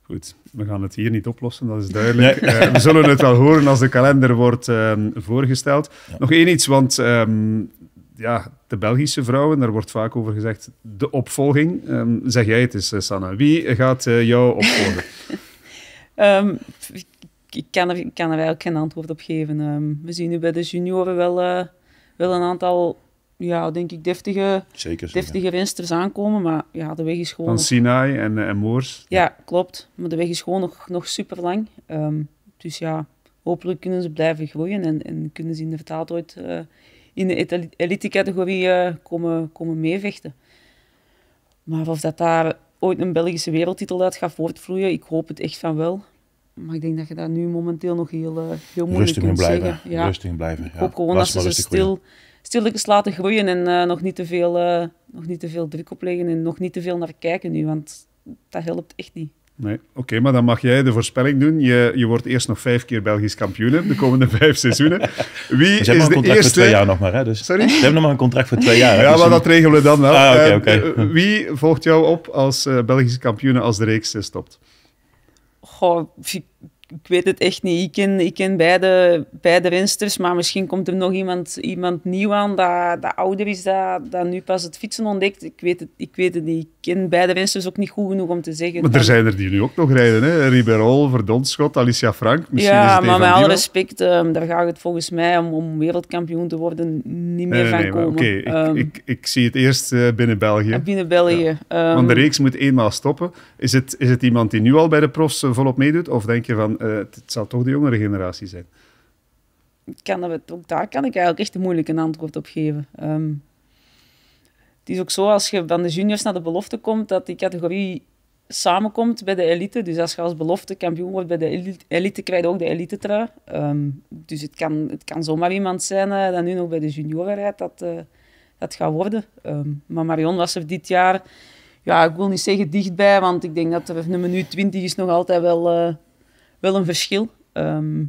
Goed, we gaan het hier niet oplossen, dat is duidelijk. Eh, we zullen het wel horen als de kalender wordt ehm, voorgesteld. Nog één iets, want ehm, ja, de Belgische vrouwen, daar wordt vaak over gezegd, de opvolging. Ehm, zeg jij het eens, eh, Sanne. Wie gaat eh, jou opvolgen? (laughs) Ehm, ik, kan er, ik kan er eigenlijk geen antwoord op geven. Ehm, we zien nu bij de junioren wel, eh, wel een aantal, ja, denk ik, deftige, Zeker deftige rensters aankomen. Maar ja, de weg is gewoon... Van nog... Sinai en, eh, en Moors. Ja, klopt. Maar de weg is gewoon nog, nog super lang. Ehm, dus ja, hopelijk kunnen ze blijven groeien en, en kunnen ze inderdaad ooit uh, in de eh, elite-categorie komen, komen meevechten. Maar of dat daar ooit een Belgische wereldtitel uit gaat voortvloeien. Ik hoop het echt van wel. Maar ik denk dat je daar nu momenteel nog heel, eh, heel moeilijk rustig kunt blijven. zeggen. Ja. Rustig blijven. Ja. gewoon dat ze stil, stilletjes laten groeien en eh, nog, niet te veel, eh, nog niet te veel druk opleggen en nog niet te veel naar kijken nu, want dat helpt echt niet. Nee. Oké, maar dan mag jij de voorspelling doen. Je, je wordt eerst nog vijf keer Belgisch kampioen de komende (laughs) vijf seizoenen. Wie dus is een contract voor twee jaar nog maar, hè? Dus- Sorry? We hebben nog maar een contract voor twee jaar. Ja, dus maar dat regelen we dan wel. Ah, okay, ehm, okay. Eh, eh, wie volgt jou op als eh, Belgische kampioen als de reeks stopt? Goh, ik, weet het echt niet. Ik ken, ik ken beide, beide rensters, maar misschien komt er nog iemand, iemand nieuw aan dat, dat ouder is, dat, dat nu pas het fietsen ontdekt. Ik weet het, ik weet het niet ken beide mensen ook niet goed genoeg om te zeggen. Maar er zijn er die nu ook nog rijden, hè? Riberol, Verdonschot, Alicia Frank. Misschien ja, is het maar met alle respect, ehm, daar gaat het volgens mij om, om wereldkampioen te worden niet meer van nee, komen. Oké, ehm, ik, ik, zie het eerst eh, binnen België. Binnen België. Ehm, Want de reeks moet eenmaal stoppen. Is het, is het iemand die nu al bij de profs eh, volop meedoet? Of denk je van, eh, het, zal toch de jongere generatie zijn? Kan dat, ook daar kan ik eigenlijk echt een moeilijke antwoord op geven. Um, het is ook zo, als je van de juniors naar de belofte komt, dat die categorie samenkomt bij de elite. Dus als je als belofte kampioen wordt bij de elite, krijg je ook de elite trui. Ehm, dus het kan, het kan zomaar iemand zijn uh, dat nu nog bij de junioren rijdt dat, eh, dat gaat worden. Ehm, maar Marion was er dit jaar, ja, ik wil niet zeggen dichtbij, want ik denk dat er een minuut 20 is nog altijd wel, eh, wel een verschil. Ehm,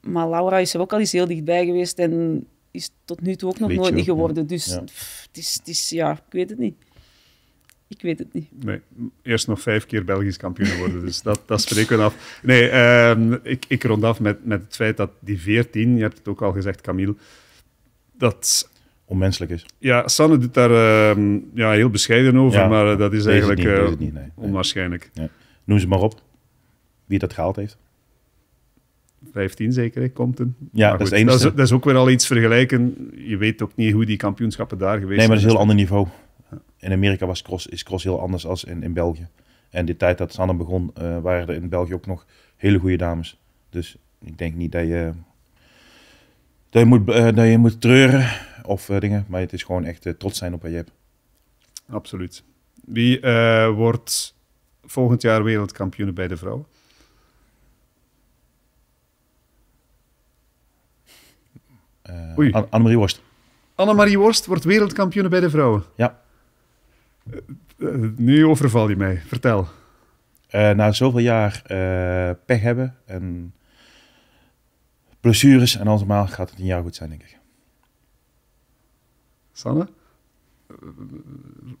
maar Laura is er ook al eens heel dichtbij geweest en is tot nu toe ook nog nooit geworden. Dus ja. Dus het, is, het is, ja, ik weet het niet. Ik weet het niet. Nee, eerst nog vijf keer Belgisch kampioen worden, dus dat, dat spreken we af. Nee, ehm, ik, ik rond af met, met het feit dat die 14, je hebt het ook al gezegd, Camille, dat onmenselijk is. Ja, Sanne doet daar ehm, ja, heel bescheiden over, maar eh, dat is eigenlijk eh, onwaarschijnlijk. Noem ze maar op, wie dat gehaald heeft. 15 zeker, komt Compton. Ja, dat, is dat, is, dat, is ook weer al iets vergelijken. Je weet ook niet hoe die kampioenschappen daar geweest zijn. Nee, maar dat is een heel ander niveau. In Amerika was cross, is cross heel anders dan in, in België. En die tijd dat Sanne begon, eh, waren er in België ook nog hele goede dames. Dus ik denk niet dat je, dat je, moet, eh, dat je moet treuren of eh, dingen. Maar het is gewoon echt trots zijn op wat je hebt. Absoluut. Wie wordt volgend jaar wereldkampioen bij de vrouwen? Uh, An Annemarie Worst. Annemarie Worst wordt wereldkampioen bij de vrouwen. Ja. Eh, eh, nu overval je mij. Vertel. na zoveel jaar pech hebben en blessures en allemaal gaat het een jaar goed zijn, denk ik. Sanne?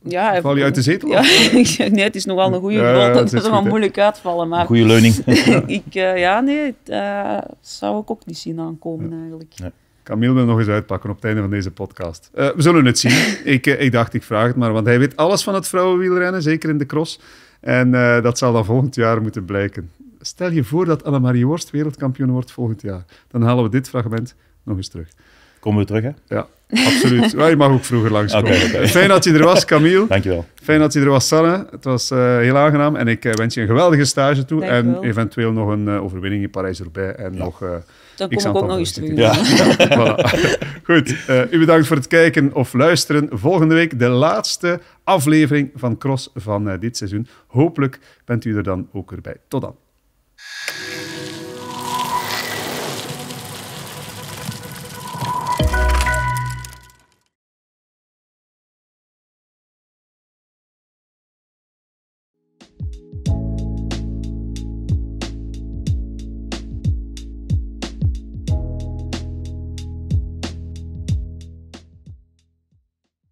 Ja, Val je uit de zetel? Ja, (laughs) nee, het is nogal een goede rol. Het is wel moeilijk uitvallen. Maar... Goede leuning. (laughs) ik, ja, nee, dat zou ik ook niet zien aankomen eigenlijk. Nee. Camille wil nog eens uitpakken op het einde van deze podcast. Eh, we zullen het zien. (laughs) ik, eh, ik dacht, ik vraag het maar, want hij weet alles van het vrouwenwielrennen, zeker in de cross. En eh, dat zal dan volgend jaar moeten blijken. Stel je voor dat Annemarie Worst wereldkampioen wordt volgend jaar. Dan halen we dit fragment nog eens terug. Komen we terug, hè? Ja, absoluut. (laughs) je mag ook vroeger langskomen. Fijn dat je er was, Camille. Dankjewel. Fijn dat je er was, Sanne. Het was heel aangenaam. En ik wens je een geweldige stage toe. en eventueel nog een overwinning in parijs erbij. En nog dan kom ik ook nog eens terug. Ja. (laughs) Goed, eh, u bedankt voor het kijken of luisteren. Volgende week de laatste aflevering van Cross van eh, dit seizoen. Hopelijk bent u er dan ook weer bij. Tot dan.